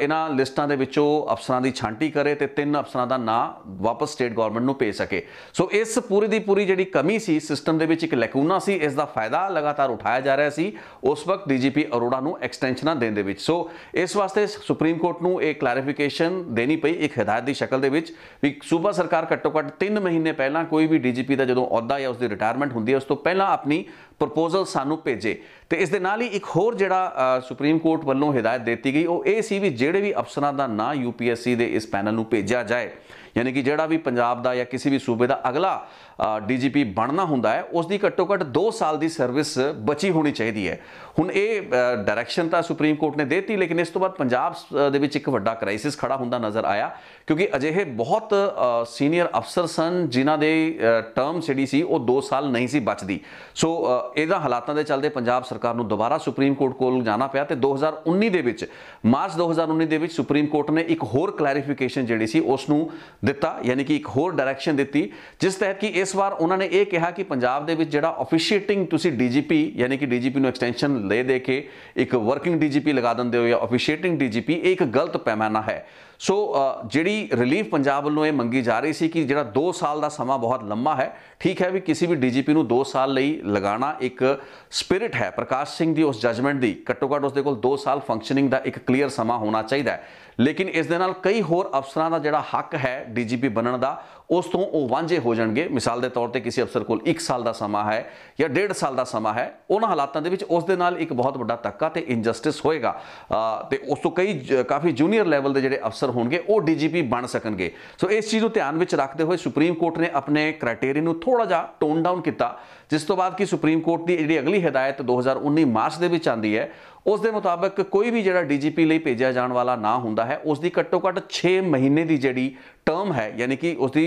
Speaker 1: ਇਹਨਾਂ ਲਿਸਟਾਂ ਦੇ ਵਿੱਚੋਂ ਅਫਸਰਾਂ ਦੀ ਛਾਂਟੀ ਕਰੇ ਤੇ ਤਿੰਨ ਅਫਸਰਾਂ ਦਾ ਨਾਂ ਵਾਪਸ ਸਟੇਟ ਗਵਰਨਮੈਂਟ ਨੂੰ ਭੇਜ ਸਕੇ ਸੋ ਇਸ ਪੂਰੀ ਦੀ ਪੂਰੀ ਜਿਹੜੀ ਕਮੀ ਸੀ ਸਿਸਟਮ ਦੇ ਵਿੱਚ ਇੱਕ ਲੈਕੂਨਾ ਸੀ ਇਸ ਦਾ ਫਾਇਦਾ ਲਗਾਤਾਰ ਉਠਾਇਆ ਜਾ ਰਿਹਾ ਸੀ ਉਸ ਵਕਤ ਡੀਜੀਪੀ ਅਰੋੜਾ ਨੂੰ ਐਕਸਟੈਂਸ਼ਨਾਂ ਦੇਣ ਦੇ ਵਿੱਚ ਸੋ ਇਸ ਵਾਸਤੇ ਸੁਪਰੀਮ ਕੋਰਟ ਨੂੰ ਇਹ ਕਲੈਰੀਫਿਕੇਸ਼ਨ ਦੇਣੀ ਪਈ ਇੱਕ ਹਦਾਇਤ ਦੀ ਸ਼ਕਲ ਦੇ ਵਿੱਚ ਵੀ ਸੂਬਾ ਸਰਕਾਰ ਘੱਟੋ ਘੱਟ 3 ਮਹੀਨੇ ਪਹਿਲਾਂ ਕੋਈ ਵੀ ਡੀਜੀਪੀ ਦਾ ਜਦੋਂ ਅਹੁਦਾ ਜਾਂ ਉਸ ਦੀ ਰਿਟਾਇਰਮੈਂਟ ਹੁੰਦੀ ਹੈ ਉਸ ਤੋਂ ਪਹਿਲਾਂ ਆਪਣੀ ਪ੍ਰਪੋਜ਼ਲ ਸਾਨੂੰ ਭੇਜੇ ਤੇ ਇਸ ਦੇ ਨਾਲ ਹੀ ਇੱਕ ਹੋਰ ਜਿਹੜਾ ਸੁਪਰੀਮ ਕੋਰਟ ਵੱਲੋਂ ਹਦਾਇਤ ਦਿੱਤੀ ਗਈ ਉਹ ਇਹ ਸੀ ਵੀ ਜਿਹੜੇ ਵੀ ਅਫਸਰਾਂ ਦਾ ਨਾਂ ਯੂਪੀਐਸਸੀ ਦੇ ਇਸ ਪੈਨਲ ਨੂੰ ਭੇਜਿਆ ਜਾਏ ਯਾਨੀ ਕਿ ਜਿਹੜਾ ਵੀ ਪੰਜਾਬ ਦਾ ਜਾਂ ਕਿਸੇ ਵੀ ਸੂਬੇ ਦਾ ਅਗਲਾ ਡੀਜੀਪੀ ਬਣਨਾ ਹੁੰਦਾ ਹੈ ਉਸ ਦੀ ਘੱਟੋ ਘੱਟ 2 ਸਾਲ ਦੀ ਸਰਵਿਸ ਬਚੀ ਹੋਣੀ ਚਾਹੀਦੀ ਹੈ ਹੁਣ ਇਹ ਡਾਇਰੈਕਸ਼ਨ ਤਾਂ ਸੁਪਰੀਮ ਕੋਰਟ ਨੇ ਦਿੱਤੀ ਲੇਕਿਨ ਇਸ ਤੋਂ ਬਾਅਦ ਪੰਜਾਬ ਦੇ ਵਿੱਚ ਇੱਕ ਵੱਡਾ ਕ੍ਰਾਈਸਿਸ ਖੜਾ ਹੁੰਦਾ ਨਜ਼ਰ ਆਇਆ ਕਿਉਂਕਿ ਅਜਿਹੇ ਬਹੁਤ ਸੀਨੀਅਰ ਅਫਸਰ ਸਨ ਜਿਨ੍ਹਾਂ ਦੇ ਟਰਮ ਸੀਡੀ ਸੀ ਉਹ 2 ਸਾਲ ਨਹੀਂ ਸੀ ਬਚਦੀ ਸੋ ਇਹਦਾ ਹਾਲਾਤਾਂ ਦੇ ਚੱਲਦੇ ਪੰਜਾਬ ਸਰਕਾਰ ਨੂੰ ਦੁਬਾਰਾ ਸੁਪਰੀਮ ਕੋਰਟ ਕੋਲ ਜਾਣਾ ਪਿਆ ਤੇ 2019 ਦੇ ਵਿੱਚ ਮਾਰਚ 2019 ਦੇ ਵਿੱਚ ਸੁਪਰੀਮ ਕੋਰਟ ਨੇ ਇੱਕ ਹੋਰ ਕਲੈਰੀਫਿਕੇਸ਼ਨ ਜਿਹੜੀ ਸੀ ਉਸ ਨੂੰ ਦਿੱਤਾ ਯਾਨੀ ਕਿ ਇੱਕ ਹੋਰ ਡਾਇਰੈਕਸ਼ਨ ਦਿੱਤੀ ਜਿਸ ਤਹਿਤ ਕਿ ਇਸ ਵਾਰ ਉਹਨਾਂ ਨੇ ਇਹ ਕਿਹਾ ਕਿ ਪੰਜਾਬ ਦੇ ਵਿੱਚ ਜਿਹੜਾ ਆਫੀਸ਼ੀਏਟਿੰਗ ਤੁਸੀਂ ਡੀਜੀਪੀ ਯਾਨੀ ਕਿ ਡੀਜੀਪੀ ਨੂੰ ਐਕਸਟੈਂਸ਼ਨ ਲੈ ਦੇ ਕੇ ਇੱਕ ਵਰਕਿੰਗ ਡੀਜੀਪੀ ਲਗਾ ਦਿੰਦੇ ਹੋ ਜਾਂ ਆਫੀਸ਼ੀਏਟਿੰਗ ਡੀਜੀਪੀ ਇਹ ਇੱਕ ਗਲਤ ਪੈਮਾਨਾ ਹੈ ਸੋ uh, ਜਿਹੜੀ ਰਿਲੀਫ ਪੰਜਾਬ ਵੱਲੋਂ ਇਹ ਮੰਗੀ ਜਾ ਰਹੀ ਸੀ ਕਿ ਜਿਹੜਾ 2 ਸਾਲ ਦਾ ਸਮਾਂ ਬਹੁਤ ਲੰਮਾ ਹੈ ਠੀਕ ਹੈ ਵੀ ਕਿਸੇ ਵੀ ਡੀਜੀਪੀ ਨੂੰ 2 ਸਾਲ ਲਈ ਲਗਾਉਣਾ ਇੱਕ ਸਪਿਰਿਟ ਹੈ ਪ੍ਰਕਾਸ਼ ਸਿੰਘ ਦੀ ਉਸ ਜਜਮੈਂਟ ਦੀ ਘੱਟੋ ਘੱਟ ਉਸ ਦੇ ਕੋਲ 2 ਸਾਲ ਫੰਕਸ਼ਨਿੰਗ ਦਾ ਇੱਕ ਕਲੀਅਰ ਸਮਾਂ ਹੋਣਾ ਚਾਹੀਦਾ ਹੈ ਲੇਕਿਨ ਇਸ ਦੇ ਨਾਲ ਕਈ ਹੋਰ ਅਫਸਰਾਂ ਦਾ ਜਿਹੜਾ ਹੱਕ ਹੈ ਡੀਜੀਪੀ ਬਣਨ ਦਾ ਉਸ ਤੋਂ ਉਹ ਵਾਂਝੇ ਹੋ ਜਾਣਗੇ ਮਿਸਾਲ ਦੇ ਤੌਰ ਤੇ ਕਿਸੇ ਅਫਸਰ ਕੋਲ 1 ਸਾਲ ਦਾ ਸਮਾਂ ਹੈ ਜਾਂ 1.5 ਸਾਲ ਦਾ ਸਮਾਂ ਹੈ ਉਹਨਾਂ ਹਾਲਾਤਾਂ ਦੇ ਵਿੱਚ ਉਸ ਦੇ ਨਾਲ ਇੱਕ ਬਹੁਤ ਵੱਡਾ ਤੱਕਾ ਤੇ ਇਨਜਸਟਿਸ ਹੋਏਗਾ ਤੇ ਉਸ ਤੋਂ ਕਈ ਕਾਫੀ ਜੂਨੀਅਰ ਲੈਵਲ ਦੇ ਜਿਹੜੇ ਅਫਸਰ ਹੋਣਗੇ ਉਹ ਡੀਜੀਪੀ ਬਣ ਸਕਣਗੇ ਸੋ ਇਸ ਚੀਜ਼ ਨੂੰ ਧਿਆਨ ਵਿੱਚ ਰੱਖਦੇ ਹੋਏ ਸੁਪਰੀਮ ਕੋਰਟ ਨੇ ਆਪਣੇ ਕ੍ਰਾਈਟੇਰੀਆ ਨੂੰ ਥੋੜਾ ਜਿਹਾ ਟੋਨ ਡਾਊਨ ਕੀਤਾ ਜਿਸ ਤੋਂ ਬਾਅਦ ਕਿ ਸੁਪਰੀਮ ਕੋਰਟ ਦੀ ਜਿਹੜੀ ਅਗਲੀ ਹਦਾਇਤ 2019 ਮਾਰਚ ਦੇ ਵਿੱਚ ਆਂਦੀ ਹੈ ਉਸ ਦੇ ਮੁਤਾਬਕ ਕੋਈ ਵੀ ਜਿਹੜਾ ਡੀਜੀਪੀ ਲਈ ਭੇਜਿਆ ਜਾਣ ਵਾਲਾ ਨਾ ਹੁੰਦਾ ਹੈ ਉਸ ਦੀ ਘੱਟੋ ਘੱਟ 6 ਮਹੀਨੇ ਦੀ ਜਿਹੜੀ ਟਰਮ ਹੈ ਯਾਨੀ ਕਿ ਉਸ ਦੀ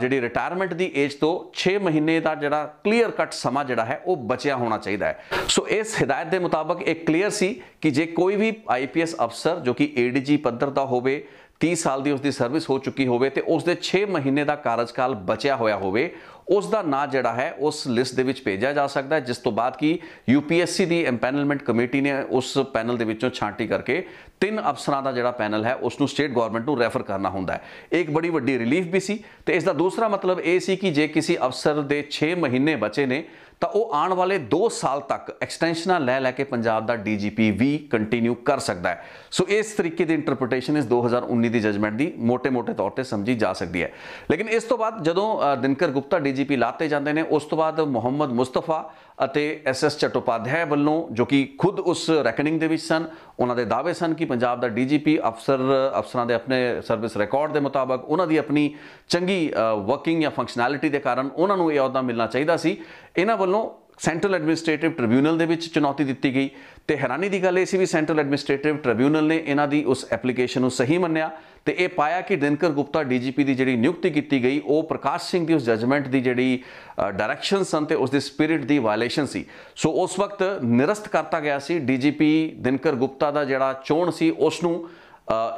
Speaker 1: ਜਿਹੜੀ ਰਿਟਾਇਰਮੈਂਟ ਦੀ ਏਜ ਤੋਂ 6 ਮਹੀਨੇ ਦਾ ਜਿਹੜਾ ਕਲੀਅਰ ਕੱਟ ਸਮਾਂ ਜਿਹੜਾ ਹੈ ਉਹ ਬਚਿਆ ਹੋਣਾ ਚਾਹੀਦਾ ਹੈ ਸੋ ਇਸ ਹਦਾਇਤ ਦੇ ਮੁਤਾਬਕ ਇਹ ਕਲੀਅਰ ਸੀ ਕਿ ਜੇ ਕੋਈ ਵੀ ਆਈਪੀਐਸ ਅਫਸਰ ਜੋ ਕਿ ਏਡੀਜੀ ਪੱਧਰ ਦਾ ਹੋਵੇ 30 ਸਾਲ ਦੀ ਉਸ ਦੀ ਸਰਵਿਸ ਹੋ ਚੁੱਕੀ ਹੋਵੇ ਤੇ ਉਸ ਦੇ 6 ਮਹੀਨੇ ਦਾ ਕਾਰਜਕਾਲ ਬਚਿਆ ਹੋਇਆ ਹੋਵੇ ਉਸ ਦਾ ਨਾਂ ਜਿਹੜਾ ਹੈ ਉਸ ਲਿਸਟ ਦੇ ਵਿੱਚ ਭੇਜਿਆ ਜਾ ਸਕਦਾ ਹੈ ਜਿਸ ਤੋਂ ਬਾਅਦ ਕੀ ਯੂਪੀਐਸਸੀ ਦੀ ਐਮਪੈਨਲਮੈਂਟ ਕਮੇਟੀ ਨੇ ਉਸ ਪੈਨਲ ਦੇ ਵਿੱਚੋਂ ਛਾਂਟੀ ਕਰਕੇ ਤਿੰਨ ਅਫਸਰਾਂ ਦਾ ਜਿਹੜਾ ਪੈਨਲ ਹੈ ਉਸ ਨੂੰ ਸਟੇਟ ਗਵਰਨਮੈਂਟ ਨੂੰ ਰੈਫਰ ਕਰਨਾ ਹੁੰਦਾ ਹੈ ਇੱਕ ਬੜੀ ਵੱਡੀ ਰਿਲੀਫ ਵੀ ਸੀ ਤੇ ਇਸ ਦਾ ਦੂਸਰਾ ਮਤਲਬ ਇਹ ਸੀ ਕਿ ਜੇ ਕਿਸੇ ਅਫਸਰ ਦੇ 6 ਮਹੀਨੇ ਬਚੇ ਨੇ ਤਾਂ ਉਹ ਆਉਣ ਵਾਲੇ 2 ਸਾਲ ਤੱਕ ਐਕਸਟੈਂਸ਼ਨਾਂ ਲੈ ਲੈ ਕੇ ਪੰਜਾਬ ਦਾ ਡੀਜੀਪੀ ਵੀ ਕੰਟੀਨਿਊ ਕਰ ਸਕਦਾ ਹੈ ਸੋ ਇਸ ਤਰੀਕੇ ਦੀ ਇੰਟਰਪ੍ਰੀਟੇਸ਼ਨ ਇਸ 2019 ਦੀ ਜਜਮੈਂਟ ਦੀ ਮੋٹے-ਮੋٹے ਤੌਰ ਤੇ ਸਮਝੀ ਜਾ ਸਕਦੀ ਹੈ ਲੇਕਿਨ ਇਸ ਤੋਂ ਬਾਅਦ ਜਦੋਂ ਦਿਨਕਰ ਗੁਪਤਾ ਡੀਜੀਪੀ ਲਾਤੇ ਜਾਂਦੇ ਨੇ ਉਸ ਤੋਂ ਬਾਅਦ ਮੁਹੰਮਦ ਮੁਸਤਫਾ ਅਤੇ ਐਸਐਸ ਚਟੋਪਾਧਿਆਏ ਵੱਲੋਂ ਜੋ ਕਿ ਖੁਦ ਉਸ ਰੈਕਨਿੰਗ ਦੇ ਵਿੱਚ ਸਨ ਉਹਨਾਂ ਦੇ ਦਾਅਵੇ ਸਨ ਕਿ ਪੰਜਾਬ ਦਾ ਡੀਜੀਪੀ ਅਫਸਰ ਅਫਸਰਾਂ ਦੇ ਆਪਣੇ ਸਰਵਿਸ ਰਿਕਾਰਡ ਦੇ ਮੁਤਾਬਕ ਉਹਨਾਂ ਦੀ ਆਪਣੀ ਚੰਗੀ ਵਰਕਿੰਗ ਜਾਂ ਫੰਕਸ਼ਨੈਲਿਟੀ ਦੇ ਕਾਰਨ ਉਹਨਾਂ ਨੂੰ ਇਹ ਅਹੁਦਾ ਮਿਲਣਾ ਚਾਹੀਦਾ ਸੀ ਇਹਨਾਂ ਵੱਲੋਂ ਸੈਂਟਰਲ ਐਡਮਿਨਿਸਟ੍ਰੇਟਿਵ ਟ੍ਰਿਬਿਊਨਲ ਦੇ ਵਿੱਚ ਚੁਣੌਤੀ ਦਿੱਤੀ ਗਈ ਤੇ ਹੈਰਾਨੀ ਦੀ ਗੱਲ ਇਹ ਸੀ ਵੀ ਸੈਂਟਰਲ ਐਡਮਿਨਿਸਟ੍ਰੇਟਿਵ ਟ੍ਰਿਬਿਊਨਲ ਨੇ ਇਹਨਾਂ ਦੀ ਉਸ ਐਪਲੀਕੇਸ਼ਨ ਨੂੰ ਸਹੀ ਮੰਨਿਆ ਤੇ ਇਹ ਪਾਇਆ ਕਿ ਦਿਨਕਰ ਗੁਪਤਾ ਡੀਜੀਪੀ ਦੀ ਜਿਹੜੀ ਨਿਯੁਕਤੀ ਕੀਤੀ ਗਈ ਉਹ ਪ੍ਰਕਾਸ਼ ਸਿੰਘ ਦੀ ਉਸ ਜਜਮੈਂਟ ਦੀ ਜਿਹੜੀ ਡਾਇਰੈਕਸ਼ਨ ਸਨ ਤੇ ਉਸ ਦੇ ਸਪਿਰਿਟ ਦੀ ਵਾਇਲੇਸ਼ਨ ਸੀ ਸੋ ਉਸ ਵਕਤ ਨਿਰਸਤ ਕਰਤਾ ਗਿਆ ਸੀ ਡੀਜੀਪੀ ਦਿਨਕਰ ਗੁਪਤਾ ਦਾ ਜਿਹੜਾ ਚੋਣ ਸੀ ਉਸ ਨੂੰ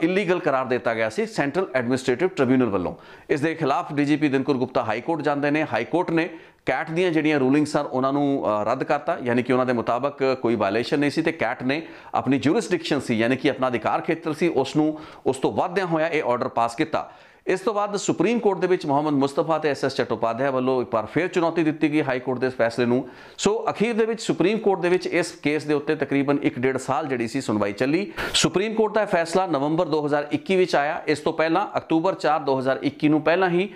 Speaker 1: ਇਲੀਗਲ ਕਰਾਰ ਦਿੱਤਾ ਗਿਆ ਸੀ ਸੈਂਟਰਲ ਐਡਮਿਨਿਸਟ੍ਰੇਟਿਵ ਟ੍ਰਿਬਿਊਨਲ ਵੱਲੋਂ ਇਸ ਦੇ ਖਿਲਾਫ DGP Dinkar Gupta high court ਜਾਂਦੇ ਨੇ ਹਾਈ ਕੋਰਟ ਨੇ ਕੈਟ ਦੀਆਂ ਜਿਹੜੀਆਂ ਰੂਲਿੰਗਸ ਹਨ ਉਹਨਾਂ ਨੂੰ ਰੱਦ ਕਰਤਾ ਯਾਨੀ ਕਿ ਉਹਨਾਂ ਦੇ ਮੁਤਾਬਕ ਕੋਈ ਵਾਇਲੇਸ਼ਨ ਨਹੀਂ ਸੀ ਤੇ ਕੈਟ ਨੇ ਆਪਣੀ ਜੁਰਿਸਡਿਕਸ਼ਨ ਸੀ ਯਾਨੀ ਕਿ ਆਪਣਾ ਅਧਿਕਾਰ ਖੇਤਰ ਸੀ ਉਸ ਨੂੰ ਉਸ ਤੋਂ ਵੱਧਿਆ ਹੋਇਆ ਇਹ ਆਰਡਰ ਪਾਸ ਕੀਤਾ ਇਸ ਤੋਂ ਬਾਅਦ ਸੁਪਰੀਮ ਕੋਰਟ ਦੇ ਵਿੱਚ ਮੁਹੰਮਦ ਮੁਸਤਫਾ ਤੇ ਐਸਐਸ ਚਟੋਪਾਧਿਆ ਵੱਲੋਂ ਇੱਕ ਵਾਰ ਫੇਰ ਚੁਣੌਤੀ ਦਿੱਤੀ ਗਈ ਹਾਈ ਕੋਰਟ ਦੇ ਫੈਸਲੇ ਨੂੰ ਸੋ ਅਖੀਰ ਦੇ ਵਿੱਚ ਸੁਪਰੀਮ ਕੋਰਟ ਦੇ ਵਿੱਚ ਇਸ ਕੇਸ ਦੇ ਉੱਤੇ ਤਕਰੀਬਨ 1.5 ਸਾਲ ਜਿਹੜੀ ਸੀ ਸੁਣਵਾਈ ਚੱਲੀ ਸੁਪਰੀਮ ਕੋਰਟ ਦਾ ਫੈਸਲਾ ਨਵੰਬਰ 2021 ਵਿੱਚ ਆਇਆ ਇਸ ਤੋਂ ਪਹਿਲਾਂ ਅਕਤੂਬਰ 4 2021 ਨੂੰ ਪਹਿਲਾਂ ਹੀ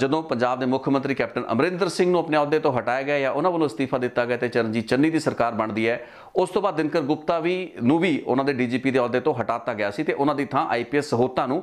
Speaker 1: ਜਦੋਂ ਪੰਜਾਬ ਦੇ ਮੁੱਖ ਮੰਤਰੀ ਕੈਪਟਨ ਅਮਰਿੰਦਰ ਸਿੰਘ ਨੂੰ ਆਪਣੇ ਅਹੁਦੇ ਤੋਂ ਹਟਾਇਆ ਗਿਆ ਜਾਂ ਉਹਨਾਂ ਵੱਲੋਂ ਅਸਤੀਫਾ ਦਿੱਤਾ ਗਿਆ ਤੇ ਚਰਨਜੀਤ ਚੰਨੀ ਦੀ ਸਰਕਾਰ ਬਣਦੀ ਹੈ ਉਸ ਤੋਂ ਬਾਅਦ ਦਿਨਕਰ ਗੁਪਤਾ ਵੀ ਨੂੰ ਵੀ ਉਹਨਾਂ ਦੇ ਡੀਜੀਪੀ ਦੇ ਅਹੁਦੇ ਤੋਂ ਹਟਾਤਾ ਗਿਆ ਸੀ ਤੇ ਉਹਨਾਂ ਦੀ ਥਾਂ ਆਈਪੀਐਸ ਸਹੋਤਾ ਨੂੰ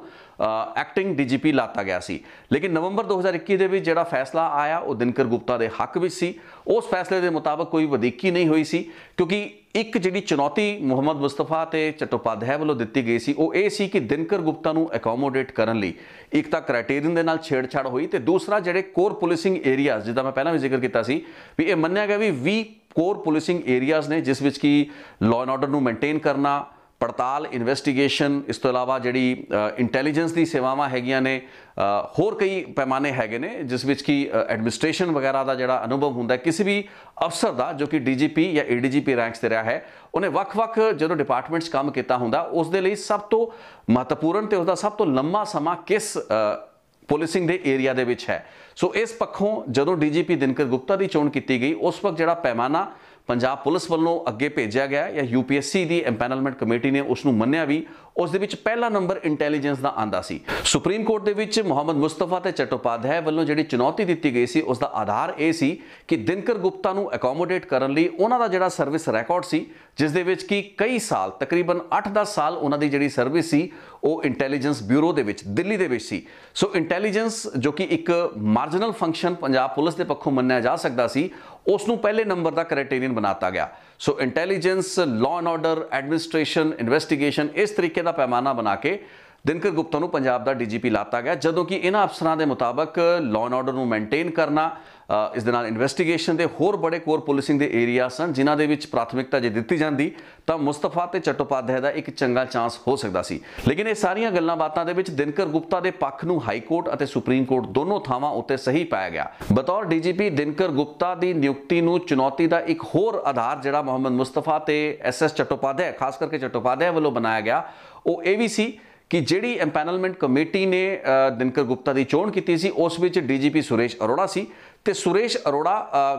Speaker 1: ਐਕਟਿੰਗ ਡੀ ਡੀਜੀਪੀ ਲਾਤਾ ਗਿਆ ਸੀ ਲੇਕਿਨ ਨਵੰਬਰ 2021 ਦੇ ਵਿੱਚ ਜਿਹੜਾ ਫੈਸਲਾ ਆਇਆ ਉਹ ਦਿਨਕਰ ਗੁਪਤਾ ਦੇ ਹੱਕ ਵਿੱਚ ਸੀ ਉਸ ਫੈਸਲੇ ਦੇ ਮੁਤਾਬਕ ਕੋਈ ਵਧੇਕੀ ਨਹੀਂ ਹੋਈ ਸੀ ਕਿਉਂਕਿ ਇੱਕ ਜਿਹੜੀ ਚੁਣੌਤੀ ਮੁਹੰਮਦ ਮੁਸਤਫਾ ਤੇ ਚਟੋਪਾਧਿਆ ਵੱਲੋਂ ਦਿੱਤੀ ਗਈ ਸੀ ਉਹ ਇਹ ਸੀ ਕਿ ਦਿਨਕਰ ਗੁਪਤਾ ਨੂੰ ਅਕੋਮੋਡੇਟ ਕਰਨ ਲਈ ਇੱਕ ਤਾਂ ਕ੍ਰਾਈਟੇਰੀਅਨ ਦੇ ਨਾਲ ਛੇੜਛਾੜ ਹੋਈ ਤੇ ਦੂਸਰਾ ਜਿਹੜੇ ਕੋਰ ਪੁਲਿਸਿੰਗ ਏਰੀਆਜ਼ ਜਿੱਦਾਂ ਮੈਂ ਪਹਿਲਾਂ ਵੀ ਜ਼ਿਕਰ ਕੀਤਾ ਸੀ ਵੀ ਇਹ ਮੰਨਿਆ ਗਿਆ ਵੀ 20 ਕੋਰ ਪੁਲਿਸਿੰਗ ਏਰੀਆਜ਼ ਨੇ ਜਿਸ ਵਿੱਚ ਕੀ ਲਾਅ ਐਂਡ ਆਰਡਰ ਨੂੰ ਮੇਨਟੇਨ ਕਰਨਾ ਪੜਤਾਲ ਇਨਵੈਸਟੀਗੇਸ਼ਨ ਇਸ ਤੋਂ ਇਲਾਵਾ ਜਿਹੜੀ ਇੰਟੈਲੀਜੈਂਸ ਦੀ ਸੇਵਾਵਾਂ ਹੈਗੀਆਂ ਨੇ ਹੋਰ ਕਈ ਪੈਮਾਨੇ ਹੈਗੇ ਨੇ ਜਿਸ ਵਿੱਚ ਕੀ ਐਡਮਿਨਿਸਟ੍ਰੇਸ਼ਨ ਵਗੈਰਾ ਦਾ ਜਿਹੜਾ ਅਨੁਭਵ ਹੁੰਦਾ ਕਿਸੇ ਵੀ ਅਫਸਰ ਦਾ ਜੋ ਕਿ ਡੀਜੀਪੀ ਜਾਂ ਏਡੀਜੀਪੀ ਰੈਂਕਸ ਤੇ ਰਿਹਾ ਹੈ ਉਹਨੇ ਵੱਖ-ਵੱਖ ਜਦੋਂ ਡਿਪਾਰਟਮੈਂਟਸ ਕੰਮ ਕੀਤਾ ਹੁੰਦਾ ਉਸ ਦੇ ਲਈ ਸਭ ਤੋਂ ਮਹੱਤਵਪੂਰਨ ਤੇ ਉਸ ਦਾ ਸਭ ਤੋਂ ਲੰਮਾ ਸਮਾਂ ਕਿਸ ਪੁਲਿਸਿੰਗ ਦੇ ਏਰੀਆ ਦੇ ਵਿੱਚ ਹੈ ਸੋ ਇਸ ਪੱਖੋਂ ਜਦੋਂ ਡੀਜੀਪੀ ਦਿਨਕਰ ਗੁਪਤਾ ਦੀ ਚੋਣ ਕੀਤੀ ਗਈ ਉਸ ਵਕਤ ਜਿਹੜਾ ਪੈਮਾਨਾ ਪੰਜਾਬ ਪੁਲਿਸ ਵੱਲੋਂ ਅੱਗੇ ਭੇਜਿਆ ਗਿਆ ਜਾਂ ਯੂਪੀਐਸਸੀ ਦੀ ਐਮਪੈਨਲਮੈਂਟ ਕਮੇਟੀ ਨੇ ਉਸ ਨੂੰ ਮੰਨਿਆ ਵੀ ਉਸ ਦੇ ਵਿੱਚ ਪਹਿਲਾ ਨੰਬਰ ਇੰਟੈਲੀਜੈਂਸ ਦਾ ਆਂਦਾ ਸੀ ਸੁਪਰੀਮ ਕੋਰਟ ਦੇ ਵਿੱਚ ਮੁਹੰਮਦ ਮੁਸਤਫਾ ਤੇ ਚਟੋਪਾਧਿਆਏ ਵੱਲੋਂ ਜਿਹੜੀ ਚੁਣੌਤੀ ਦਿੱਤੀ ਗਈ ਸੀ ਉਸ ਦਾ ਆਧਾਰ ਇਹ ਸੀ ਕਿ ਦਿਨਕਰ ਗੁਪਤਾ ਨੂੰ ਐਕੋਮੋਡੇਟ ਕਰਨ ਲਈ ਉਹਨਾਂ ਦਾ ਜਿਹੜਾ ਸਰਵਿਸ ਰਿਕਾਰਡ ਸੀ ਜਿਸ ਦੇ ਵਿੱਚ ਕਿ ਕਈ ਸਾਲ ਤਕਰੀਬਨ 8-10 ਸਾਲ ਉਹਨਾਂ ਦੀ ਜਿਹੜੀ ਸਰਵਿਸ ਸੀ ਉਹ ਇੰਟੈਲੀਜੈਂਸ ਬਿਊਰੋ ਦੇ ਵਿੱਚ ਦਿੱਲੀ ਦੇ ਵਿੱਚ ਸੀ ਸੋ ਇੰਟੈਲੀਜੈਂਸ ਜੋ ਕਿ ਇੱਕ ਮਾਰਜਨਲ ਫੰਕਸ਼ਨ ਪੰਜਾਬ ਪੁਲਿਸ ਦੇ ਪੱਖੋਂ ਮੰਨਿਆ ਜਾ ਸਕਦਾ ਸੀ ਉਸ ਨੂੰ ਪਹਿਲੇ ਨੰਬਰ ਦਾ ਕ੍ਰਾਈਟੇਰੀਅਨ ਬਣਾਤਾ ਗਿਆ so intelligence law and order administration investigation ਇਸ ਤਰੀਕੇ ਦਾ ਪੈਮਾਨਾ ਬਣਾ ਕੇ ਦਿਨਕਰ ਗੁਪਤਾ ਨੂੰ ਪੰਜਾਬ ਦਾ ਡੀਜੀਪੀ ਲਾਤਾ ਗਿਆ ਜਦੋਂ ਕਿ ਇਹਨਾਂ ਅਫਸਰਾਂ ਦੇ ਮੁਤਾਬਕ ਲਾਅ ਐਂਡ ਆਰਡਰ ਨੂੰ ਮੇਨਟੇਨ ਕਰਨਾ ਇਸ ਦੇ ਨਾਲ ਇਨਵੈਸਟੀਗੇਸ਼ਨ ਦੇ ਹੋਰ ਬੜੇ ਕੋਰ ਪੁਲਿਸਿੰਗ ਦੇ ਏਰੀਆ ਸਨ ਜਿਨ੍ਹਾਂ ਦੇ ਵਿੱਚ ਪ੍ਰਾਥਮਿਕਤਾ ਜੇ ਦਿੱਤੀ ਜਾਂਦੀ ਤਾਂ ਮੁਸਤਫਾ ਤੇ ਚਟੋਪਾਧਿਆ ਦਾ ਇੱਕ ਚੰਗਾ ਚਾਂਸ ਹੋ ਸਕਦਾ ਸੀ ਲੇਕਿਨ ਇਹ ਸਾਰੀਆਂ ਗੱਲਾਂ ਬਾਤਾਂ ਦੇ ਵਿੱਚ ਦਿਨਕਰ ਗੁਪਤਾ ਦੇ ਪੱਖ ਨੂੰ ਹਾਈ ਕੋਰਟ ਅਤੇ ਸੁਪਰੀਮ ਕੋਰਟ ਦੋਨੋਂ ਥਾਵਾਂ ਉੱਤੇ ਸਹੀ ਪਾਇਆ ਗਿਆ ਬਤੌਰ ਡੀਜੀਪੀ ਦਿਨਕਰ ਗੁਪਤਾ ਦੀ ਨਿਯੁਕਤੀ ਨੂੰ ਚੁਣੌਤੀ ਦਾ ਇੱਕ ਹੋਰ ਆਧਾਰ ਜਿਹੜਾ ਮੁਹੰਮਦ ਮੁਸਤਫਾ ਤੇ ਐਸਐਸ ਚਟੋਪਾਧਿਆ ਖਾਸ ਕਰਕੇ ਚਟੋਪਾਧਿਆ ਵੱਲੋਂ ਬਣਾਇਆ ਗਿਆ ਉਹ ਇਹ ਵੀ ਸੀ ਕਿ ਜਿਹੜੀ ਐਮਪੈਨਲਮੈਂਟ ਕਮੇਟੀ ਨੇ ਦਿਨਕਰ ਗੁਪਤਾ ਦੀ ਚੋਣ ਕੀਤੀ ਸੀ ਉਸ ਵਿੱਚ ਡੀਜੀਪੀ ਸੁਰੇਸ਼ ਅਰੋੜਾ ਸੀ ਤੇ ਸੁਰੇਸ਼ ਅਰੋੜਾ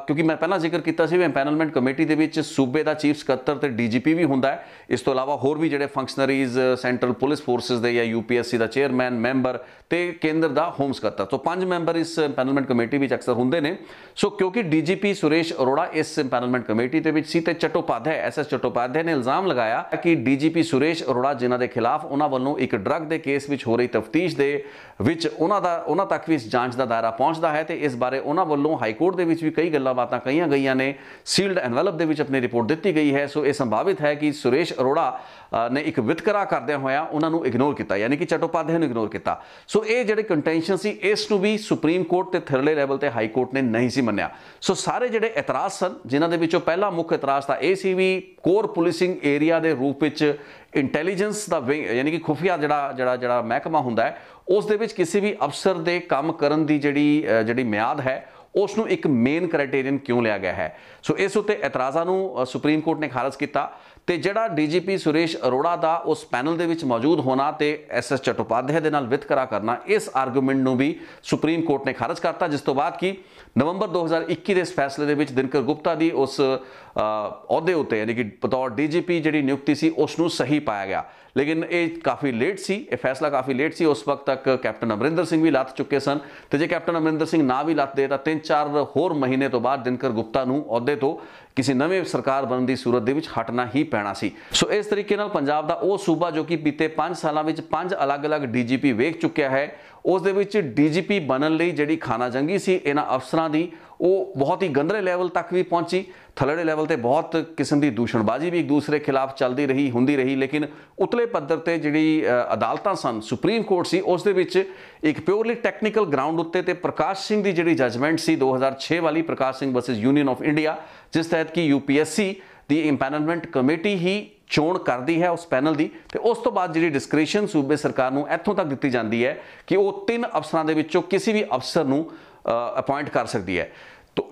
Speaker 1: ਕਿਉਂਕਿ ਮੈਂ ਪਹਿਲਾਂ ਜ਼ਿਕਰ ਕੀਤਾ ਸੀ ਵੀ ਐਮਪੈਨਲਮੈਂਟ ਕਮੇਟੀ ਦੇ ਵਿੱਚ ਸੂਬੇ ਦਾ ਚੀਫ ਸਕੱਤਰ ਤੇ ਡੀਜੀਪੀ ਵੀ ਹੁੰਦਾ ਹੈ ਇਸ ਤੋਂ ਇਲਾਵਾ ਹੋਰ ਵੀ ਜਿਹੜੇ ਫੰਕਸ਼ਨਰੀਜ਼ ਸੈਂਟਰਲ ਪੁਲਿਸ ਫੋਰਸਸ ਦੇ ਜਾਂ ਯੂਪੀਐਸਸੀ ਦਾ ਚੇਅਰਮੈਨ ਮੈਂਬਰ ਤੇ ਕੇਂਦਰ ਦਾ ਹੋਮ ਸਕੱਤਰ ਤੋਂ ਪੰਜ ਮੈਂਬਰ ਇਸ ਐਮਪੈਨਲਮੈਂਟ ਕਮੇਟੀ ਵਿੱਚ ਅਕਸਰ ਹੁੰਦੇ ਨੇ ਸੋ ਕਿਉਂਕਿ ਡੀਜੀਪੀ ਸੁਰੇਸ਼ ਅਰੋੜਾ ਇਸ ਐਮਪੈਨਲਮੈਂਟ ਕਮੇਟੀ ਦੇ ਵਿੱਚ ਸੀ ਤੇ ਚਟੋਪਾਧਿਆ ਐਸਐਸ ਚਟੋਪਾਧਿਆ ਨੇ ਇਲਜ਼ਾਮ ਲਗਾਇਆ ਕਿ ਡੀਜੀਪੀ ਸੁਰੇਸ਼ ਅਰੋੜਾ ਜਿਨ੍ਹਾਂ ਦੇ ਖਿਲਾਫ ਉਹਨਾਂ ਵੱਲੋਂ ਇੱਕ ਡਰੱਗ ਦੇ ਕੇਸ ਵਿੱਚ ਹੋ ਰਹੀ ਤਫਤੀਸ਼ ਦੇ ਵਿੱਚ ਉਹਨਾਂ ਦਾ ਉਹਨਾਂ ਤੱਕ ਵੀ ਇਸ ਜਾਂਚ ਦਾ ਦਾਇਰਾ ਪਹੁੰਚਦਾ ਹੈ ਤੇ ਇਸ ਬਾਰੇ ਉਹਨਾਂ ਵੱਲੋਂ ਹਾਈ ਕੋਰਟ ਦੇ ਵਿੱਚ ਵੀ ਕਈ ਗੱਲਾਂ ਬਾਤਾਂ ਕਹੀਆਂ ਗਈਆਂ ਨੇ ਸੀਲਡ ਐਨਵੈਲਪ ਦੇ ਵਿੱਚ ਆਪਣੀ ਰਿਪੋਰਟ ਦਿੱਤੀ ਗਈ ਹੈ ਸੋ ਇਹ ਸੰਭਾਵਿਤ ਹੈ ਕਿ ਸੁਰੇਸ਼ ਅਰੋੜਾ ਨੇ ਇੱਕ ਵਿਤਕਰਾ ਕਰਦਿਆਂ ਹੋਇਆ ਉਹਨਾਂ ਨੂੰ ਇਗਨੋਰ ਕੀਤਾ ਯਾਨੀ ਕਿ ਚਟੋਪਾਧਿਆ ਨੂੰ ਇਗਨੋਰ ਕੀਤਾ ਸੋ ਇਹ ਜਿਹੜੇ ਕੰਟੈਂਸ਼ਨ ਸੀ ਇਸ ਨੂੰ ਵੀ ਸੁਪਰੀਮ ਕੋਰਟ ਤੇ ਥਰਲੇ ਲੈਵਲ ਤੇ ਹਾਈ ਕੋਰਟ ਨੇ ਨਹੀਂ ਸੀ ਮੰਨਿਆ ਸੋ ਸਾਰੇ ਜਿਹੜੇ ਇਤਰਾਜ਼ ਸਨ ਜਿਨ੍ਹਾਂ ਦੇ ਵਿੱਚੋਂ ਪਹਿਲਾ ਮੁੱਖ ਇਤਰਾਜ਼ ਤਾਂ ਇਹ ਸੀ ਵੀ ਕੋਰ ਪੁਲਿਸਿੰਗ ਏਰੀਆ ਦੇ ਰੂਪ ਵਿੱਚ ਇੰਟੈਲੀਜੈਂਸ ਦਾ ਯਾਨੀ ਕਿ ਖੁਫੀਆ ਜਿਹੜਾ ਜਿਹੜਾ ਜਿਹੜਾ ਮਹਿਕਮਾ ਹੁੰਦਾ ਹੈ ਉਸ ਦੇ ਵਿੱਚ ਕਿਸੇ ਵੀ ਅਫਸਰ ਦੇ ਕੰਮ ਕਰਨ ਦੀ ਜਿਹੜੀ ਜਿਹੜੀ ਮਿਆਦ ਹੈ ਉਸ ਨੂੰ ਇੱਕ ਮੇਨ ਕ੍ਰਾਈਟੇਰੀਅਨ ਕਿਉਂ ਲਿਆ ਗਿਆ ਹੈ ਸੋ ਇਸ ਉੱਤੇ ਇਤਰਾਜ਼ਾਂ ਨੂੰ ਸੁਪਰੀਮ ਕੋਰਟ ਨੇ ਖਾਰਜ ਕੀਤਾ ਤੇ ਜਿਹੜਾ ਡੀਜੀਪੀ ਸੁਰੇਸ਼ ਅਰੋੜਾ ਦਾ ਉਸ ਪੈਨਲ ਦੇ ਵਿੱਚ ਮੌਜੂਦ ਹੋਣਾ ਤੇ ਐਸਐਸ ਚਟੋਪਾਧਿਆ ਦੇ ਨਾਲ ਵਿਤਕਰਾ ਕਰਨਾ ਇਸ ਆਰਗੂਮੈਂਟ ਨੂੰ ਵੀ ਸੁਪਰੀਮ ਕੋਰਟ ਨੇ ਖਾਰਜ ਕਰਤਾ ਜਿਸ ਤੋਂ ਬਾਅਦ ਕੀ ਨਵੰਬਰ 2021 ਦੇ ਇਸ ਫੈਸਲੇ ਦੇ ਵਿੱਚ ਦਿਨਕਰ ਗੁਪਤਾ ਦੀ ਉਸ ਅਹੁਦੇ ਉਤੇ ਯਾਨੀ ਕਿ ਬਤੌਰ ਡੀਜੀਪੀ ਜਿਹੜੀ ਨਿਯੁਕਤੀ ਸੀ ਉਸ ਨੂੰ ਸਹੀ ਪਾਇਆ ਗਿਆ ਲੇਕਿਨ ਇਹ ਕਾਫੀ ਲੇਟ ਸੀ ਇਹ ਫੈਸਲਾ ਕਾਫੀ ਲੇਟ ਸੀ ਉਸ ਵਕਤ ਤੱਕ ਕੈਪਟਨ ਅਮਰਿੰਦਰ ਸਿੰਘ ਵੀ ਲੱਤ ਚੁੱਕੇ ਸਨ ਤੇ ਜੇ ਕੈਪਟਨ ਅਮਰਿੰਦਰ ਸਿੰਘ ਨਾ ਵੀ ਲੱਤ ਦੇ ਤਾਂ 3-4 ਹੋਰ ਮਹੀਨੇ ਤੋਂ ਬਾਅਦ ਦਿਨਕਰ ਗੁਪਤਾ ਨੂੰ ਅਹੁਦੇ ਤੋਂ ਕਿਸੇ ਨਵੇਂ ਸਰਕਾਰ ਬਣਨ ਦੀ ਸੂਰਤ ਦੇ ਵਿੱਚ ਹਟਣਾ ਹੀ ਪੈਣਾ ਸੀ ਸੋ ਇਸ ਤਰੀਕੇ ਨਾਲ ਪੰਜਾਬ ਦਾ ਉਹ ਸੂਬਾ ਜੋ ਕਿ ਬੀਤੇ 5 ਸਾਲਾਂ ਵਿੱਚ 5 ਅਲੱਗ-ਅਲੱਗ ਡੀਜੀਪੀ ਵੇਖ ਚੁੱਕਿਆ ਹੈ ਉਸ ਦੇ ਵਿੱਚ ਡੀਜੀਪੀ ਬਣਨ ਲਈ ਜਿਹੜੀ ਖਾਨਾ ਜੰਗੀ ਸੀ ਇਹਨਾਂ ਅਫਸਰਾਂ ਦੀ ਉਹ ਬਹੁਤ ਹੀ ਗੰਦਰੇ ਲੈਵਲ ਤੱਕ ਵੀ ਪਹੁੰਚੀ ਥਲੜੇ ਲੈਵਲ ਤੇ ਬਹੁਤ ਕਿਸਮ ਦੀ ਦੂਸ਼ਣਬਾਜ਼ੀ ਵੀ ਇੱਕ ਦੂਸਰੇ ਖਿਲਾਫ ਚੱਲਦੀ ਰਹੀ ਹੁੰਦੀ ਰਹੀ ਲੇਕਿਨ ਉਤਲੇ ਪੱਧਰ ਤੇ ਜਿਹੜੀ ਅਦਾਲਤਾਂ ਸਨ ਸੁਪਰੀਮ ਕੋਰਟ ਸੀ ਉਸ ਦੇ ਵਿੱਚ ਇੱਕ ਪਿਓਰਲੀ ਟੈਕਨੀਕਲ ਗਰਾਊਂਡ ਉੱਤੇ ਤੇ ਪ੍ਰਕਾਸ਼ ਸਿੰਘ ਦੀ ਜਿਹੜੀ ਜਜਮੈਂਟ ਸੀ 2006 ਵਾਲੀ Prakash Singh versus union of India ਜਿਸ ਤਹਿਤ ਕਿ ਯੂਪੀਐਸਸੀ ਦੀ ਇੰਪੈਨਲਮੈਂਟ ਕਮੇਟੀ ਹੀ ਚੋਣ ਕਰਦੀ ਹੈ ਉਸ ਪੈਨਲ ਦੀ ਤੇ ਉਸ ਤੋਂ ਬਾਅਦ ਜਿਹੜੀ ਡਿਸਕ੍ਰੀਸ਼ਨ ਸੂਬੇ ਸਰਕਾਰ ਨੂੰ ਇੱਥੋਂ ਤੱਕ ਦਿੱਤੀ ਜਾਂਦੀ ਹੈ ਕਿ ਉਹ ਤਿੰਨ ਅਫਸਰਾਂ ਦੇ ਵਿੱਚੋਂ ਕਿਸੇ ਵੀ ਅਫਸਰ ਨੂੰ ਅਪਾਇੰਟ ਕਰ ਸਕਦੀ ਹੈ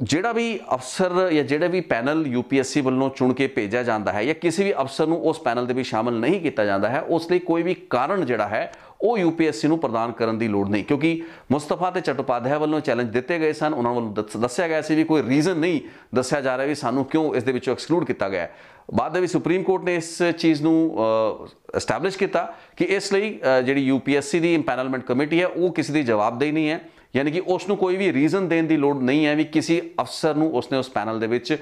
Speaker 1: ਜਿਹੜਾ ਵੀ ਅਫਸਰ ਜਾਂ ਜਿਹੜੇ ਵੀ ਪੈਨਲ ਯੂਪੀਐਸਸੀ ਵੱਲੋਂ ਚੁਣ ਕੇ ਭੇਜਿਆ ਜਾਂਦਾ ਹੈ ਜਾਂ ਕਿਸੇ ਵੀ ਅਫਸਰ ਨੂੰ ਉਸ ਪੈਨਲ ਦੇ ਵਿੱਚ ਸ਼ਾਮਲ ਨਹੀਂ ਕੀਤਾ ਜਾਂਦਾ ਹੈ ਉਸ ਲਈ ਕੋਈ ਵੀ ਕਾਰਨ ਜਿਹੜਾ ਹੈ ਉਹ ਯੂਪੀਐਸਸੀ ਨੂੰ ਪ੍ਰਦਾਨ ਕਰਨ ਦੀ ਲੋੜ ਨਹੀਂ ਕਿਉਂਕਿ ਮੁਸਤਫਾ ਤੇ ਚਟੋਪਾਧਿਆ ਵੱਲੋਂ ਚੈਲੰਜ ਦਿੱਤੇ ਗਏ ਸਨ ਉਹਨਾਂ ਵੱਲੋਂ ਦੱਸਿਆ ਗਿਆ ਸੀ ਵੀ ਕੋਈ ਰੀਜ਼ਨ ਨਹੀਂ ਦੱਸਿਆ ਜਾ ਰਿਹਾ ਵੀ ਸਾਨੂੰ ਕਿਉਂ ਇਸ ਦੇ ਵਿੱਚੋਂ ਐਕਸਕਲੂਡ ਕੀਤਾ ਗਿਆ ਬਾਅਦ ਦੇ ਵਿੱਚ ਸੁਪਰੀਮ ਕੋਰਟ ਨੇ ਇਸ ਚੀਜ਼ ਨੂੰ ਐਸਟੈਬਲਿਸ਼ ਕੀਤਾ ਕਿ ਇਸ ਲਈ ਜਿਹੜੀ ਯੂਪੀਐਸਸੀ ਦੀ ਇੰਪੈਨਲਮੈਂਟ ਕਮੇਟੀ ਹੈ ਉਹ ਕਿਸੇ ਦੀ ਜਵਾਬਦੇਹੀ ਨਹੀਂ ਹੈ ਯਾਨੀ ਕਿ ਉਸ ਨੂੰ ਕੋਈ ਵੀ ਰੀਜ਼ਨ ਦੇਣ ਦੀ ਲੋੜ ਨਹੀਂ ਹੈ ਵੀ ਕਿਸੇ ਅਫਸਰ ਨੂੰ ਉਸਨੇ ਉਸ ਪੈਨਲ ਦੇ ਵਿੱਚ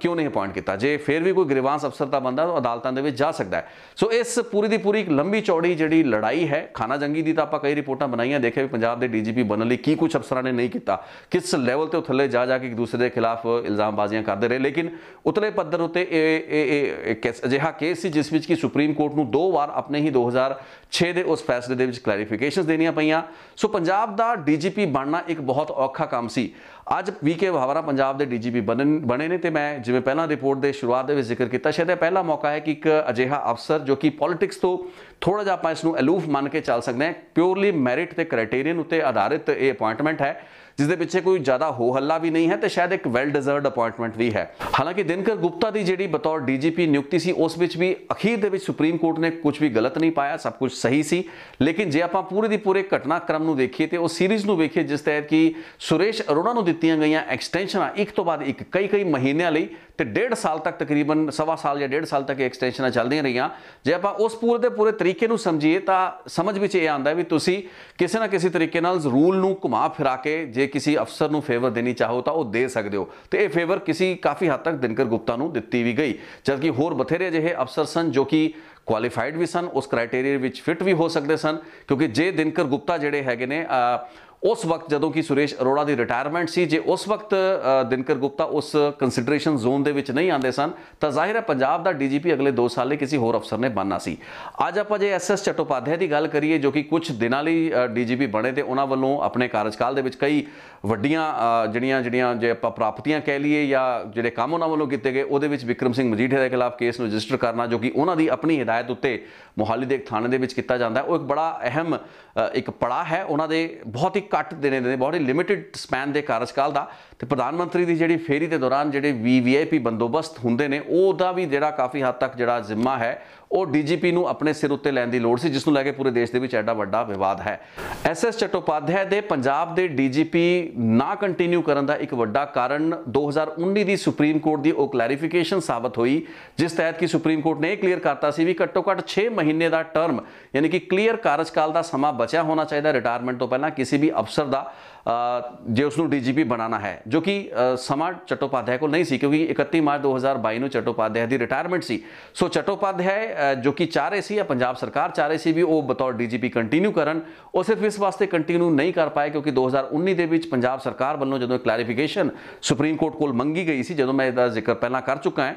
Speaker 1: ਕਿਉਂ ਨਹੀਂ ਅਪਾਇੰਟ ਕੀਤਾ ਜੇ ਫਿਰ ਵੀ ਕੋਈ ਗ੍ਰੀਵਾਂਸ ਅਫਸਰ ਦਾ ਬੰਦਾ ਅਦਾਲਤਾਂ ਦੇ ਵਿੱਚ ਜਾ ਸਕਦਾ ਹੈ ਸੋ ਇਸ ਪੂਰੀ ਦੀ ਪੂਰੀ ਇੱਕ ਲੰਬੀ ਚੌੜੀ ਜਿਹੜੀ ਲੜਾਈ ਹੈ ਖਾਨਾ ਜੰਗੀ ਦੀ ਤਾਂ ਆਪਾਂ ਕਈ ਰਿਪੋਰਟਾਂ ਬਣਾਈਆਂ ਦੇਖਿਆ ਵੀ ਪੰਜਾਬ ਦੇ ਡੀਜੀਪੀ ਬਣਨ ਲਈ ਕੀ ਕੁਝ ਅਫਸਰਾਂ ਨੇ ਨਹੀਂ ਕੀਤਾ ਕਿਸ ਲੈਵਲ ਤੇ ਉੱਥੇ ਥੱਲੇ ਜਾ ਜਾ ਕੇ ਇੱਕ ਦੂਸਰੇ ਦੇ ਖਿਲਾਫ ਇਲਜ਼ਾਮਬਾਜ਼ੀਆਂ ਕਰਦੇ ਰਹੇ ਲੇਕਿਨ ਉਤਲੇ ਪੱਧਰ ਉਤੇ ਇਹ ਇਹ ਅਜਿਹਾ ਕੇਸ ਸੀ ਜਿਸ ਵਿੱਚ ਕਿ ਸੁਪਰੀਮ ਕੋਰਟ ਨੂੰ ਦੋ ਵਾਰ ਆਪਣੇ ਹੀ 2006 ਦੇ ਉਸ ਫੈਸਲੇ ਦੇ ਵਿੱਚ ਕਲੈਰੀਫਿਕੇਸ਼ਨਸ ਦੇਣੀਆਂ ਪਈਆਂ ਸੋ ਪੰਜਾਬ ਦਾ ਡੀਜੀਪੀ ਡੀਜੀਪੀ ਬਣਨਾ ਇੱਕ ਬਹੁਤ ਔਖਾ ਕੰਮ ਸੀ ਅੱਜ ਵੀਕੇ ਭਾਵਰਾ ਪੰਜਾਬ ਦੇ ਡੀਜੀਪੀ ਬਣੇ ਨੇ ਤੇ ਮੈਂ ਜਿਵੇਂ ਪਹਿਲਾਂ ਰਿਪੋਰਟ ਦੇ ਸ਼ੁਰੂਆਤ ਦੇ ਵਿੱਚ ਜ਼ਿਕਰ ਕੀਤਾ ਸ਼ਾਇਦ ਇਹ ਪਹਿਲਾ ਮੌਕਾ ਹੈ ਕਿ ਇੱਕ ਅਜਿਹਾ ਅਫਸਰ ਜੋ ਕਿ ਪੋਲਿਟਿਕਸ ਤੋਂ ਥੋੜਾ ਜਿਹਾ ਆਪਾਂ ਇਸ ਨੂੰ ਅਲੂਫ ਮੰਨ ਕੇ ਚੱਲ ਸਕਦੇ ਹਾਂ ਪਿਓਰਲੀ ਮੈਰਿਟ ਤੇ ਕ੍ਰਾਈਟੇਰੀਅਨ ਉੱਤੇ ਆਧਾਰਿਤ ਇਹ ਅਪਾਇੰਟਮੈਂਟ ਹੈ ਜਿਸ ਦੇ ਪਿੱਛੇ ਕੋਈ ਜ਼ਿਆਦਾ ਹੋ ਹੱਲਾ ਵੀ ਨਹੀਂ ਹੈ ਤੇ ਸ਼ਾਇਦ ਇੱਕ ਵੈਲ ਡਿਜ਼ਰਵਡ ਅਪਾਇੰਟਮੈਂਟ ਵੀ ਹੈ ਹਾਲਾਂਕਿ ਦਿਨਕਰ ਗੁਪਤਾ ਦੀ ਜਿਹੜੀ ਬਤੌਰ ਡੀਜੀਪੀ ਨਿਯੁਕਤੀ ਸੀ ਉਸ ਵਿੱਚ ਵੀ ਅਖੀਰ ਦੇ ਵਿੱਚ ਸੁਪਰੀਮ ਕੋਰਟ ਨੇ ਕੁਝ ਵੀ ਗਲਤ ਨਹੀਂ ਪਾਇਆ ਸਭ ਕੁਝ ਸਹੀ ਸੀ ਲੇਕਿਨ ਜੇ ਆਪਾਂ ਪੂਰੇ ਦੀ ਪੂਰੇ ਘਟਨਾਕ੍ਰਮ ਨੂੰ ਦੇਖੀਏ ਤੇ ਉਹ ਸੀਰੀਜ਼ ਨੂੰ ਵੇਖੀਏ ਜਿਸ ਤਹਿਤ ਕਿ ਸੁਰੇਸ਼ ਅਰੋੜਾ ਨੂੰ ਦਿੱਤੀਆਂ ਗਈਆਂ ਐਕਸਟੈਂਸ਼ਨਾਂ ਇੱਕ ਤੋਂ ਬਾਅਦ ਇੱਕ ਕਈ ਕਈ ਮਹੀਨਿਆਂ ਲਈ ਤੇ ਡੇਢ ਸਾਲ ਤੱਕ ਤਕਰੀਬਨ ਸਵਾ ਸਾਲ ਜਾਂ ਡੇਢ ਸਾਲ ਤੱਕ ਇਹ ਐਕਸਟੈਂਸ਼ਨਾਂ ਚੱਲਦੀਆਂ ਰਹੀਆਂ ਜੇ ਆਪਾਂ ਉਸ ਪੂਰੇ ਦੇ ਪੂਰੇ ਤਰੀਕੇ ਨੂੰ ਸਮਝੀਏ ਤਾਂ ਸਮਝ ਵਿੱਚ ਇਹ ਆਉਂਦਾ ਵੀ ਤੁਸੀਂ ਕਿਸੇ ਨਾ ਕਿਸੇ ਤਰੀਕੇ ਨਾਲ ਰੂਲ ਨੂੰ ਘੁਮਾ ਫਿਰਾ ਕੇ ਜੇ ਕਿਸੇ ਅਫਸਰ ਨੂੰ ਫੇਵਰ ਦੇਣੀ ਚਾਹੋ ਤਾਂ ਉਹ ਦੇ ਸਕਦੇ ਹੋ ਤੇ ਇਹ ਫੇਵਰ ਕਿਸੇ ਕਾਫੀ ਹੱਦ ਤੱਕ ਦਿਨਕਰ ਗੁਪਤਾ ਨੂੰ ਦਿੱਤੀ ਵੀ ਗਈ ਜਦਕਿ ਹੋਰ ਬਥੇਰੇ ਜਿਹੇ ਅਫਸਰ ਸਨ ਜੋ ਕਿ ਕੁਆਲੀਫਾਈਡ ਵੀ ਸਨ ਉਸ ਕ੍ਰਾਈਟੇਰੀਆ ਵਿੱਚ ਫਿਟ ਵੀ ਹੋ ਸਕਦੇ ਸਨ ਕਿਉਂਕਿ ਜੇ ਦਿਨਕਰ ਗੁਪਤਾ ਜਿਹੜੇ ਹੈਗੇ ਨੇ ਉਸ ਵਕਤ ਜਦੋਂ ਕਿ ਸੁਰੇਸ਼ ਅਰੋੜਾ ਦੀ ਰਿਟਾਇਰਮੈਂਟ ਸੀ ਜੇ ਉਸ ਵਕਤ ਦਿਨਕਰ ਗੁਪਤਾ ਉਸ ਕੰਸੀਡਰੇਸ਼ਨ ਜ਼ੋਨ ਦੇ ਵਿੱਚ ਨਹੀਂ ਆਉਂਦੇ ਸਨ ਤਾਂ ਜ਼ਾਹਿਰ ਹੈ ਪੰਜਾਬ ਦਾ ਡੀਜੀਪੀ ਅਗਲੇ 2 ਸਾਲ ਲਈ ਕਿਸੇ ਹੋਰ ਅਫਸਰ ਨੇ ਬਣਨਾ ਸੀ ਅੱਜ ਆਪਾਂ ਜੇ ਐਸਐਸ ਚਟੋਪਾਧਿਆ ਦੀ ਗੱਲ ਕਰੀਏ ਜੋ ਕਿ ਕੁਝ ਦਿਨਾਂ ਲਈ ਡੀਜੀਪੀ ਬਣੇ ਤੇ ਉਹਨਾਂ ਵੱਲੋਂ ਆਪਣੇ ਕਾਰਜਕਾਲ ਦੇ ਵਿੱਚ ਕਈ ਵੱਡੀਆਂ ਜਿਹੜੀਆਂ ਜਿਹੜੀਆਂ ਜੇ ਆਪਾਂ ਪ੍ਰਾਪਤੀਆਂ ਕਹਿ ਲਈਏ ਜਾਂ ਜਿਹੜੇ ਕੰਮ ਉਹਨਾਂ ਵੱਲੋਂ ਕੀਤੇ ਗਏ ਉਹਦੇ ਵਿੱਚ ਵਿਕਰਮ ਸਿੰਘ ਮਜੀਠੇ ਦੇ ਖਿਲਾਫ ਕੇਸ ਨੂੰ ਰਜਿਸਟਰ ਕਰਨਾ ਜੋ ਕਿ ਉਹਨਾਂ ਦੀ ਆਪਣੀ ਹਦਾਇਤ ਉੱਤੇ ਮੋਹਾਲੀ ਦੇ ਇੱਕ ਥਾਣੇ ਦੇ ਵਿੱਚ ਕੀਤਾ ਜਾਂਦਾ ਹੈ ਉਹ ਇੱਕ ਬੜਾ ਅਹਿਮ ਇੱਕ ਪੜਾ ਹੈ ਉਹਨਾਂ ਦੇ ਬਹੁਤ ਹੀ ਘੱਟ ਦਿਨੇ ਦੇ ਬਹੁਤ ਹੀ ਲਿਮਿਟਿਡ ਸਪੈਨ ਦੇ ਕਾਰਜਕਾਲ ਦਾ ਤੇ ਪ੍ਰਧਾਨ ਮੰਤਰੀ ਦੀ ਜਿਹੜੀ ਫੇਰੀ ਦੇ ਦੌਰਾਨ ਜਿਹੜੇ ਵੀਵੀਆਈਪੀ ਬੰਦੋਬਸਤ ਹੁੰਦੇ ਨੇ ਉਹਦਾ ਵੀ ਜਿਹੜਾ ਕਾਫੀ ਹੱਦ ਤੱਕ ਜਿਹੜਾ ਜ਼ਿੰਮਾ ਹੈ ਉਹ ਡੀਜੀਪੀ ਨੂੰ ਆਪਣੇ ਸਿਰ ਉੱਤੇ ਲੈਣ ਦੀ ਲੋੜ ਸੀ ਜਿਸ ਨੂੰ ਲੈ ਕੇ ਪੂਰੇ ਦੇਸ਼ ਦੇ ਵਿੱਚ ਐਡਾ ਵੱਡਾ ਵਿਵਾਦ ਹੈ ਐਸਐਸ ਚਟੋਪਾਧਿਆ ਦੇ ਪੰਜਾਬ ਦੇ ਡੀਜੀਪੀ ਨਾ ਕੰਟੀਨਿਊ ਕਰਨ ਦਾ ਇੱਕ ਵੱਡਾ ਕਾਰਨ 2019 ਦੀ ਸੁਪਰੀਮ ਕੋਰਟ ਦੀ ਉਹ ਕਲੈਰੀਫਿਕੇਸ਼ਨ ਸਾਬਤ ਹੋਈ ਜਿਸ ਤਹਿਤ ਕਿ ਸੁਪਰੀਮ ਕੋਰਟ ਨੇ ਇਹ ਕਲੀਅਰ ਕਰਤਾ ਸੀ ਵੀ ਘੱਟੋ ਘੱਟ 6 ਮਹੀਨੇ ਦਾ ਟਰਮ ਯਾਨੀ ਕਿ ਕਲੀਅਰ ਕਾਰਜਕਾਲ ਦਾ ਸਮਾਂ ਬਚਿਆ ਹੋਣਾ ਚਾਹੀਦਾ ਰਿਟਾਇਰਮੈਂਟ ਤੋਂ ਪਹਿਲਾਂ ਕਿਸੇ ਵੀ ਅਫਸਰ ਦਾ ਜੇ ਉਸ ਨੂੰ ਡੀਜੀਪੀ ਬਣਾਉਣਾ ਹੈ ਜੋ ਕਿ ਸਮਾਂ ਚਟੋਪਾਧਿਆਏ ਕੋਲ ਨਹੀਂ ਸੀ ਕਿਉਂਕਿ 31 ਮਾਰਚ 2022 ਨੂੰ ਚਟੋਪਾਧਿਆਏ ਦੀ ਰਿਟਾਇਰਮੈਂਟ ਸੀ ਸੋ ਚਟੋਪਾਧਿਆਏ ਜੋ ਕਿ ਚਾਹ ਰਹੇ ਸੀ ਜਾਂ ਪੰਜਾਬ ਸਰਕਾਰ ਚਾਹ ਰਹੀ ਸੀ ਵੀ ਉਹ ਬਤੌਰ ਡੀਜੀਪੀ ਕੰਟੀਨਿਊ ਕਰਨ ਉਹ ਸਿਰਫ ਇਸ ਵਾਸਤੇ ਕੰਟੀਨਿਊ ਨਹੀਂ ਕਰ ਪਾਏ ਕਿਉਂਕਿ 2019 ਦੇ ਵਿੱਚ ਪੰਜਾਬ ਸਰਕਾਰ ਵੱਲੋਂ ਜਦੋਂ ਕਲੈਰੀਫਿਕੇਸ਼ਨ ਸੁਪਰੀਮ ਕੋਰਟ ਕੋਲ ਮੰਗੀ ਗਈ ਸੀ ਜਦੋਂ ਮੈਂ ਇਹਦਾ ਜ਼ਿਕਰ ਪਹਿਲਾਂ ਕਰ ਚੁੱਕਾ ਹਾਂ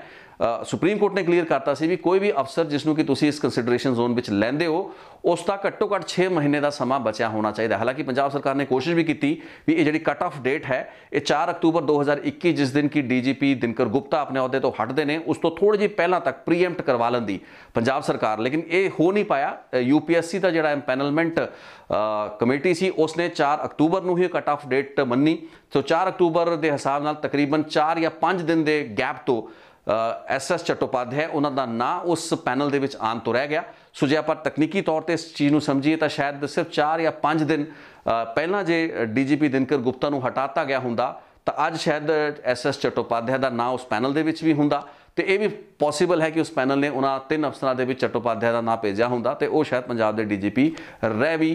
Speaker 1: ਸੁਪਰੀਮ ਕੋਰਟ ਨੇ ਕਲੀਅਰ ਕਰਤਾ ਸੀ ਵੀ ਕੋਈ ਵੀ ਅਫਸਰ ਜਿਸ ਨੂੰ ਕਿ ਤੁਸੀਂ ਇਸ ਕੰਸੀਡਰੇਸ਼ਨ ਜ਼ੋਨ ਵਿੱਚ ਲੈਂਦੇ ਹੋ ਉਸ ਦਾ ਘੱਟੋ ਘੱਟ 6 ਮਹੀਨੇ ਦਾ ਸਮਾਂ ਬਚਿਆ ਹੋਣਾ ਚਾਹੀਦਾ ਹਾਲਾਂਕਿ ਪੰਜਾਬ ਸਰਕਾਰ ਨੇ ਕੋਸ਼ਿਸ਼ ਵੀ ਕੀਤੀ ਵੀ ਇਹ ਜਿਹੜੀ ਕੱਟ ਆਫ ਡੇਟ ਹੈ ਇਹ 4 ਅਕਤੂਬਰ 2021 ਜਿਸ ਦਿਨ ਕਿ ਡੀਜੀਪੀ ਦਿਨਕਰ ਗੁਪਤਾ ਆਪਣੇ ਅਹੁਦੇ ਤੋਂ ਹਟਦੇ ਨੇ ਉਸ ਤੋਂ ਥੋੜੀ ਜਿਹੀ ਪਹਿਲਾਂ ਤੱਕ ਪ੍ਰੀਐਮਪਟ ਕਰਵਾ ਲੈਂਦੀ ਪੰਜਾਬ ਸਰਕਾਰ ਲੇਕਿਨ ਇਹ ਹੋ ਨਹੀਂ ਪਾਇਆ ਯੂਪੀਐਸਸੀ ਦਾ ਜਿਹੜਾ ਐਮਪੈਨਲਮੈਂਟ ਕਮੇਟੀ ਸੀ ਉਸ ਨੇ 4 ਅਕਤੂਬਰ ਨੂੰ ਹੀ ਕੱਟ ਆਫ ਡੇਟ ਮੰਨੀ ਸੋ 4 ਅਕਤੂਬਰ ਦੇ ਹਿਸਾਬ ਨਾਲ ਤਕਰੀਬਨ 4 ਜਾਂ 5 ਦਿਨ ਦੇ ਗੈਪ ਤੋਂ ਐਸ ਐਸ ਚਟੋਪਾਧਿਆਏ ਉਹਨਾਂ ਦਾ ਨਾਂ ਉਸ ਪੈਨਲ ਦੇ ਵਿੱਚ ਆਨ ਤੋਂ ਰਹਿ ਗਿਆ ਸੋ ਜੇ ਆਪਾਂ ਤਕਨੀਕੀ ਤੌਰ ਤੇ ਇਸ ਚੀਜ਼ ਨੂੰ ਸਮਝੀਏ ਤਾਂ ਸ਼ਾਇਦ ਸਿਰਫ 4 ਜਾਂ 5 ਦਿਨ ਪਹਿਲਾਂ ਜੇ ਡੀਜੀਪੀ ਦਿਨਕਰ ਗੁਪਤਾ ਨੂੰ ਹਟਾਤਾ ਗਿਆ ਹੁੰਦਾ ਤਾਂ ਅੱਜ ਸ਼ਾਇਦ ਐਸ ਐਸ ਦਾ ਨਾਂ ਉਸ ਪੈਨਲ ਦੇ ਵਿੱਚ ਵੀ ਹੁੰਦਾ ਤੇ ਇਹ ਵੀ ਪੋਸੀਬਲ ਹੈ ਕਿ ਉਸ ਪੈਨਲ ਨੇ ਉਹਨਾਂ ਤਿੰਨ ਅਫਸਰਾਂ ਦੇ ਵਿੱਚ ਚਟੋਪਾਧਿਆ ਦਾ ਨਾਂ ਭੇਜਿਆ ਹੁੰਦਾ ਤੇ ਉਹ ਸ਼ਾਇਦ ਪੰਜਾਬ ਦੇ ਡੀਜੀਪੀ ਰਹਿ ਵੀ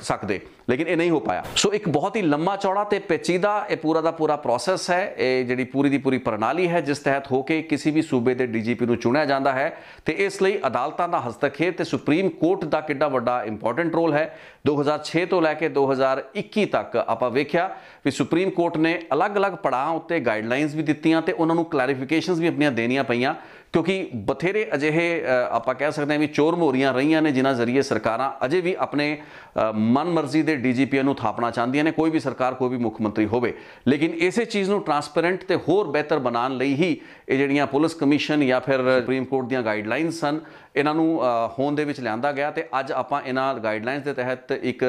Speaker 1: ਸਕਦੇ ਲੇਕਿਨ ਇਹ ਨਹੀਂ ਹੋ ਪਾਇਆ ਸੋ ਇੱਕ ਬਹੁਤ ਹੀ ਲੰਮਾ ਚੌੜਾ ਤੇ ਪੇਚੀਦਾ ਇਹ ਪੂਰਾ ਦਾ ਪੂਰਾ ਪ੍ਰੋਸੈਸ ਹੈ ਇਹ ਜਿਹੜੀ ਪੂਰੀ ਦੀ ਪੂਰੀ ਪ੍ਰਣਾਲੀ ਹੈ ਜਿਸ ਤਹਿਤ ਹੋ ਕੇ ਕਿਸੇ ਵੀ ਸੂਬੇ ਦੇ ਡੀਜੀਪੀ ਨੂੰ ਚੁਣਿਆ ਜਾਂਦਾ ਹੈ ਤੇ ਇਸ ਲਈ ਅਦਾਲਤਾਂ ਦਾ ਹਸਤਖੇਪ ਤੇ ਸੁਪਰੀਮ ਕੋਰਟ ਦਾ ਕਿੰਨਾ ਵੱਡਾ ਇੰਪੋਰਟੈਂਟ ਰੋਲ ਹੈ 2006 ਤੋਂ ਲੈ ਕੇ 2021 ਤੱਕ ਆਪਾਂ ਵੇਖਿਆ ਵੀ ਸੁਪਰੀਮ ਕੋਰਟ ਨੇ ਅਲੱਗ-ਅਲੱਗ ਪੜਾਅ ਉੱਤੇ ਗਾਈਡਲਾਈਨਸ ਵੀ ਦਿੱਤੀਆਂ ਤੇ ਉਹਨਾਂ ਨੂੰ ਕਲੈਰੀਫਿਕੇਸ਼ਨਸ ਵੀ ਆਪਣੀਆਂ ਦੇਣੀਆਂ ਪਈਆਂ ਕਿਉਂਕਿ ਬਥੇਰੇ ਅਜਿਹੇ ਆਪਾਂ ਕਹਿ ਸਕਦੇ ਹਾਂ ਵੀ ਚੋਰ ਮੋਰੀਆਂ ਰਹੀਆਂ ਨੇ ਜਿਨ੍ਹਾਂ ਜ਼ਰੀਏ ਸਰਕਾਰਾਂ ਅਜੇ ਵੀ ਆਪਣੇ ਮਨਮਰਜ਼ੀ ਦੇ ਡੀਜੀਪੀ ਨੂੰ ਥਾਪਣਾ ਚਾਹੁੰਦੀਆਂ ਨੇ ਕੋਈ ਵੀ ਸਰਕਾਰ ਕੋਈ ਵੀ ਮੁੱਖ ਮੰਤਰੀ ਹੋਵੇ ਲੇਕਿਨ ਇਸੇ ਚੀਜ਼ ਨੂੰ ਟਰਾਂਸਪੇਰੈਂਟ ਤੇ ਹੋਰ ਬਿਹਤਰ ਬਣਾਉਣ ਲਈ ਹੀ ਇਹ ਜਿਹੜੀਆਂ ਪੁਲਿਸ ਕਮਿਸ਼ਨ ਜਾਂ ਫਿਰ ਸੁਪਰੀਮ ਕੋਰਟ ਦੀਆਂ ਗਾਈਡਲਾਈਨਸ ਸਨ ਇਹਨਾਂ ਨੂੰ ਹੋਣ ਦੇ ਵਿੱਚ ਲਿਆਂਦਾ ਗਿਆ ਤੇ ਅੱਜ ਆਪਾਂ ਇਹਨਾਂ ਗਾਈਡਲਾਈਨਸ ਦੇ ਤਹਿਤ ਇੱਕ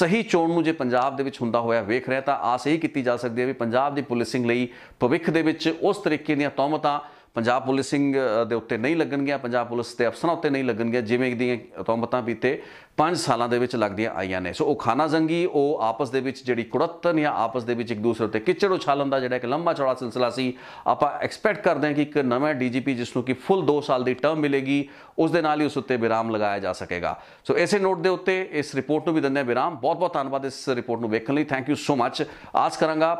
Speaker 1: ਸਹੀ ਚੋਣ ਨੂੰ ਜੇ ਪੰਜਾਬ ਦੇ ਵਿੱਚ ਹੁੰਦਾ ਹੋਇਆ ਵੇਖ ਰਿਹਾ ਤਾਂ ਆਸ ਇਹ ਕੀਤੀ ਜਾ ਸਕਦੀ ਹੈ ਵੀ ਪੰਜਾਬ ਦੀ ਪੁਲਿਸਿੰਗ ਲਈ ਭਵਿੱਖ ਦੇ ਵਿੱਚ ਉਸ ਤਰੀਕੇ ਦੀਆਂ ਤੌਮਤਾਂ ਪੰਜਾਬ ਪੁਲਿਸਿੰਗ ਦੇ ਉੱਤੇ ਨਹੀਂ ਲੱਗਣਗੀਆਂ ਪੰਜਾਬ ਪੁਲਿਸ ਦੇ ਅਫਸਰਾਂ ਉੱਤੇ ਨਹੀਂ ਲੱਗਣਗੀਆਂ ਜਿਵੇਂ ਦੀਆਂ ਤੁਹਮਤਾਂ ਬੀਤੇ 5 ਸਾਲਾਂ ਦੇ ਵਿੱਚ ਲੱਗਦੀਆਂ ਆਈਆਂ ਨੇ ਸੋ ਉਹ ਖਾਨਾ ਜ਼ੰਗੀ ਉਹ ਆਪਸ ਦੇ ਵਿੱਚ ਜਿਹੜੀ ਕੁੜੱਤਨ ਜਾਂ ਆਪਸ ਦੇ ਵਿੱਚ ਇੱਕ ਦੂਸਰੇ ਉੱਤੇ ਕਿਚੜ ਉਛਾਲਣ ਦਾ ਜਿਹੜਾ ਇੱਕ ਲੰਮਾ ਚੌੜਾ ਸਿਲਸਿਲਾ ਸੀ ਆਪਾਂ ਐਕਸਪੈਕਟ ਕਰਦੇ ਹਾਂ ਕਿ ਇੱਕ ਨਵੇਂ ਡੀਜੀਪੀ ਜਿਸ ਨੂੰ ਕਿ ਫੁੱਲ 2 ਸਾਲ ਦੀ ਟਰਮ ਮਿਲੇਗੀ ਉਸ ਦੇ ਨਾਲ ਹੀ ਉਸ ਉੱਤੇ ਵਿਰਾਮ ਲਗਾਇਆ ਜਾ ਸਕੇਗਾ ਸੋ ਇਸੇ ਨੋਟ ਦੇ ਉੱਤੇ ਇਸ ਰਿਪੋਰਟ ਨੂੰ ਵੀ ਦੰਨੇ ਵਿਰਾਮ ਬਹੁਤ ਬਹੁਤ ਧੰਨਵਾਦ ਇਸ ਰਿਪੋਰਟ ਨੂੰ ਵੇਖਣ ਲਈ ਥੈਂਕ ਯੂ ਸੋ ਮੱਚ ਆਸ ਕਰਾਂਗਾ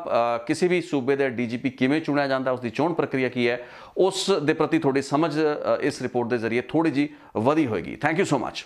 Speaker 1: ਕਿਸੇ ਵੀ ਸੂਬੇ ਦੇ ਡੀਜੀਪੀ ਕਿਵੇਂ ਚੁਣਿਆ ਜਾਂਦਾ ਉਸ ਦੀ ਚੋਣ ਪ੍ਰਕਿਰਿਆ ਕੀ ਹੈ ਉਸ ਦੇ ਪ੍ਰਤੀ ਤੁਹਾਡੀ ਸਮਝ ਇਸ ਰਿਪੋਰਟ ਦੇ ਜ਼ਰੀਏ ਥੋੜੀ ਜੀ ਵਧੀ ਹੋਏਗੀ ਥੈਂਕ ਯੂ ਸੋ ਮੱਚ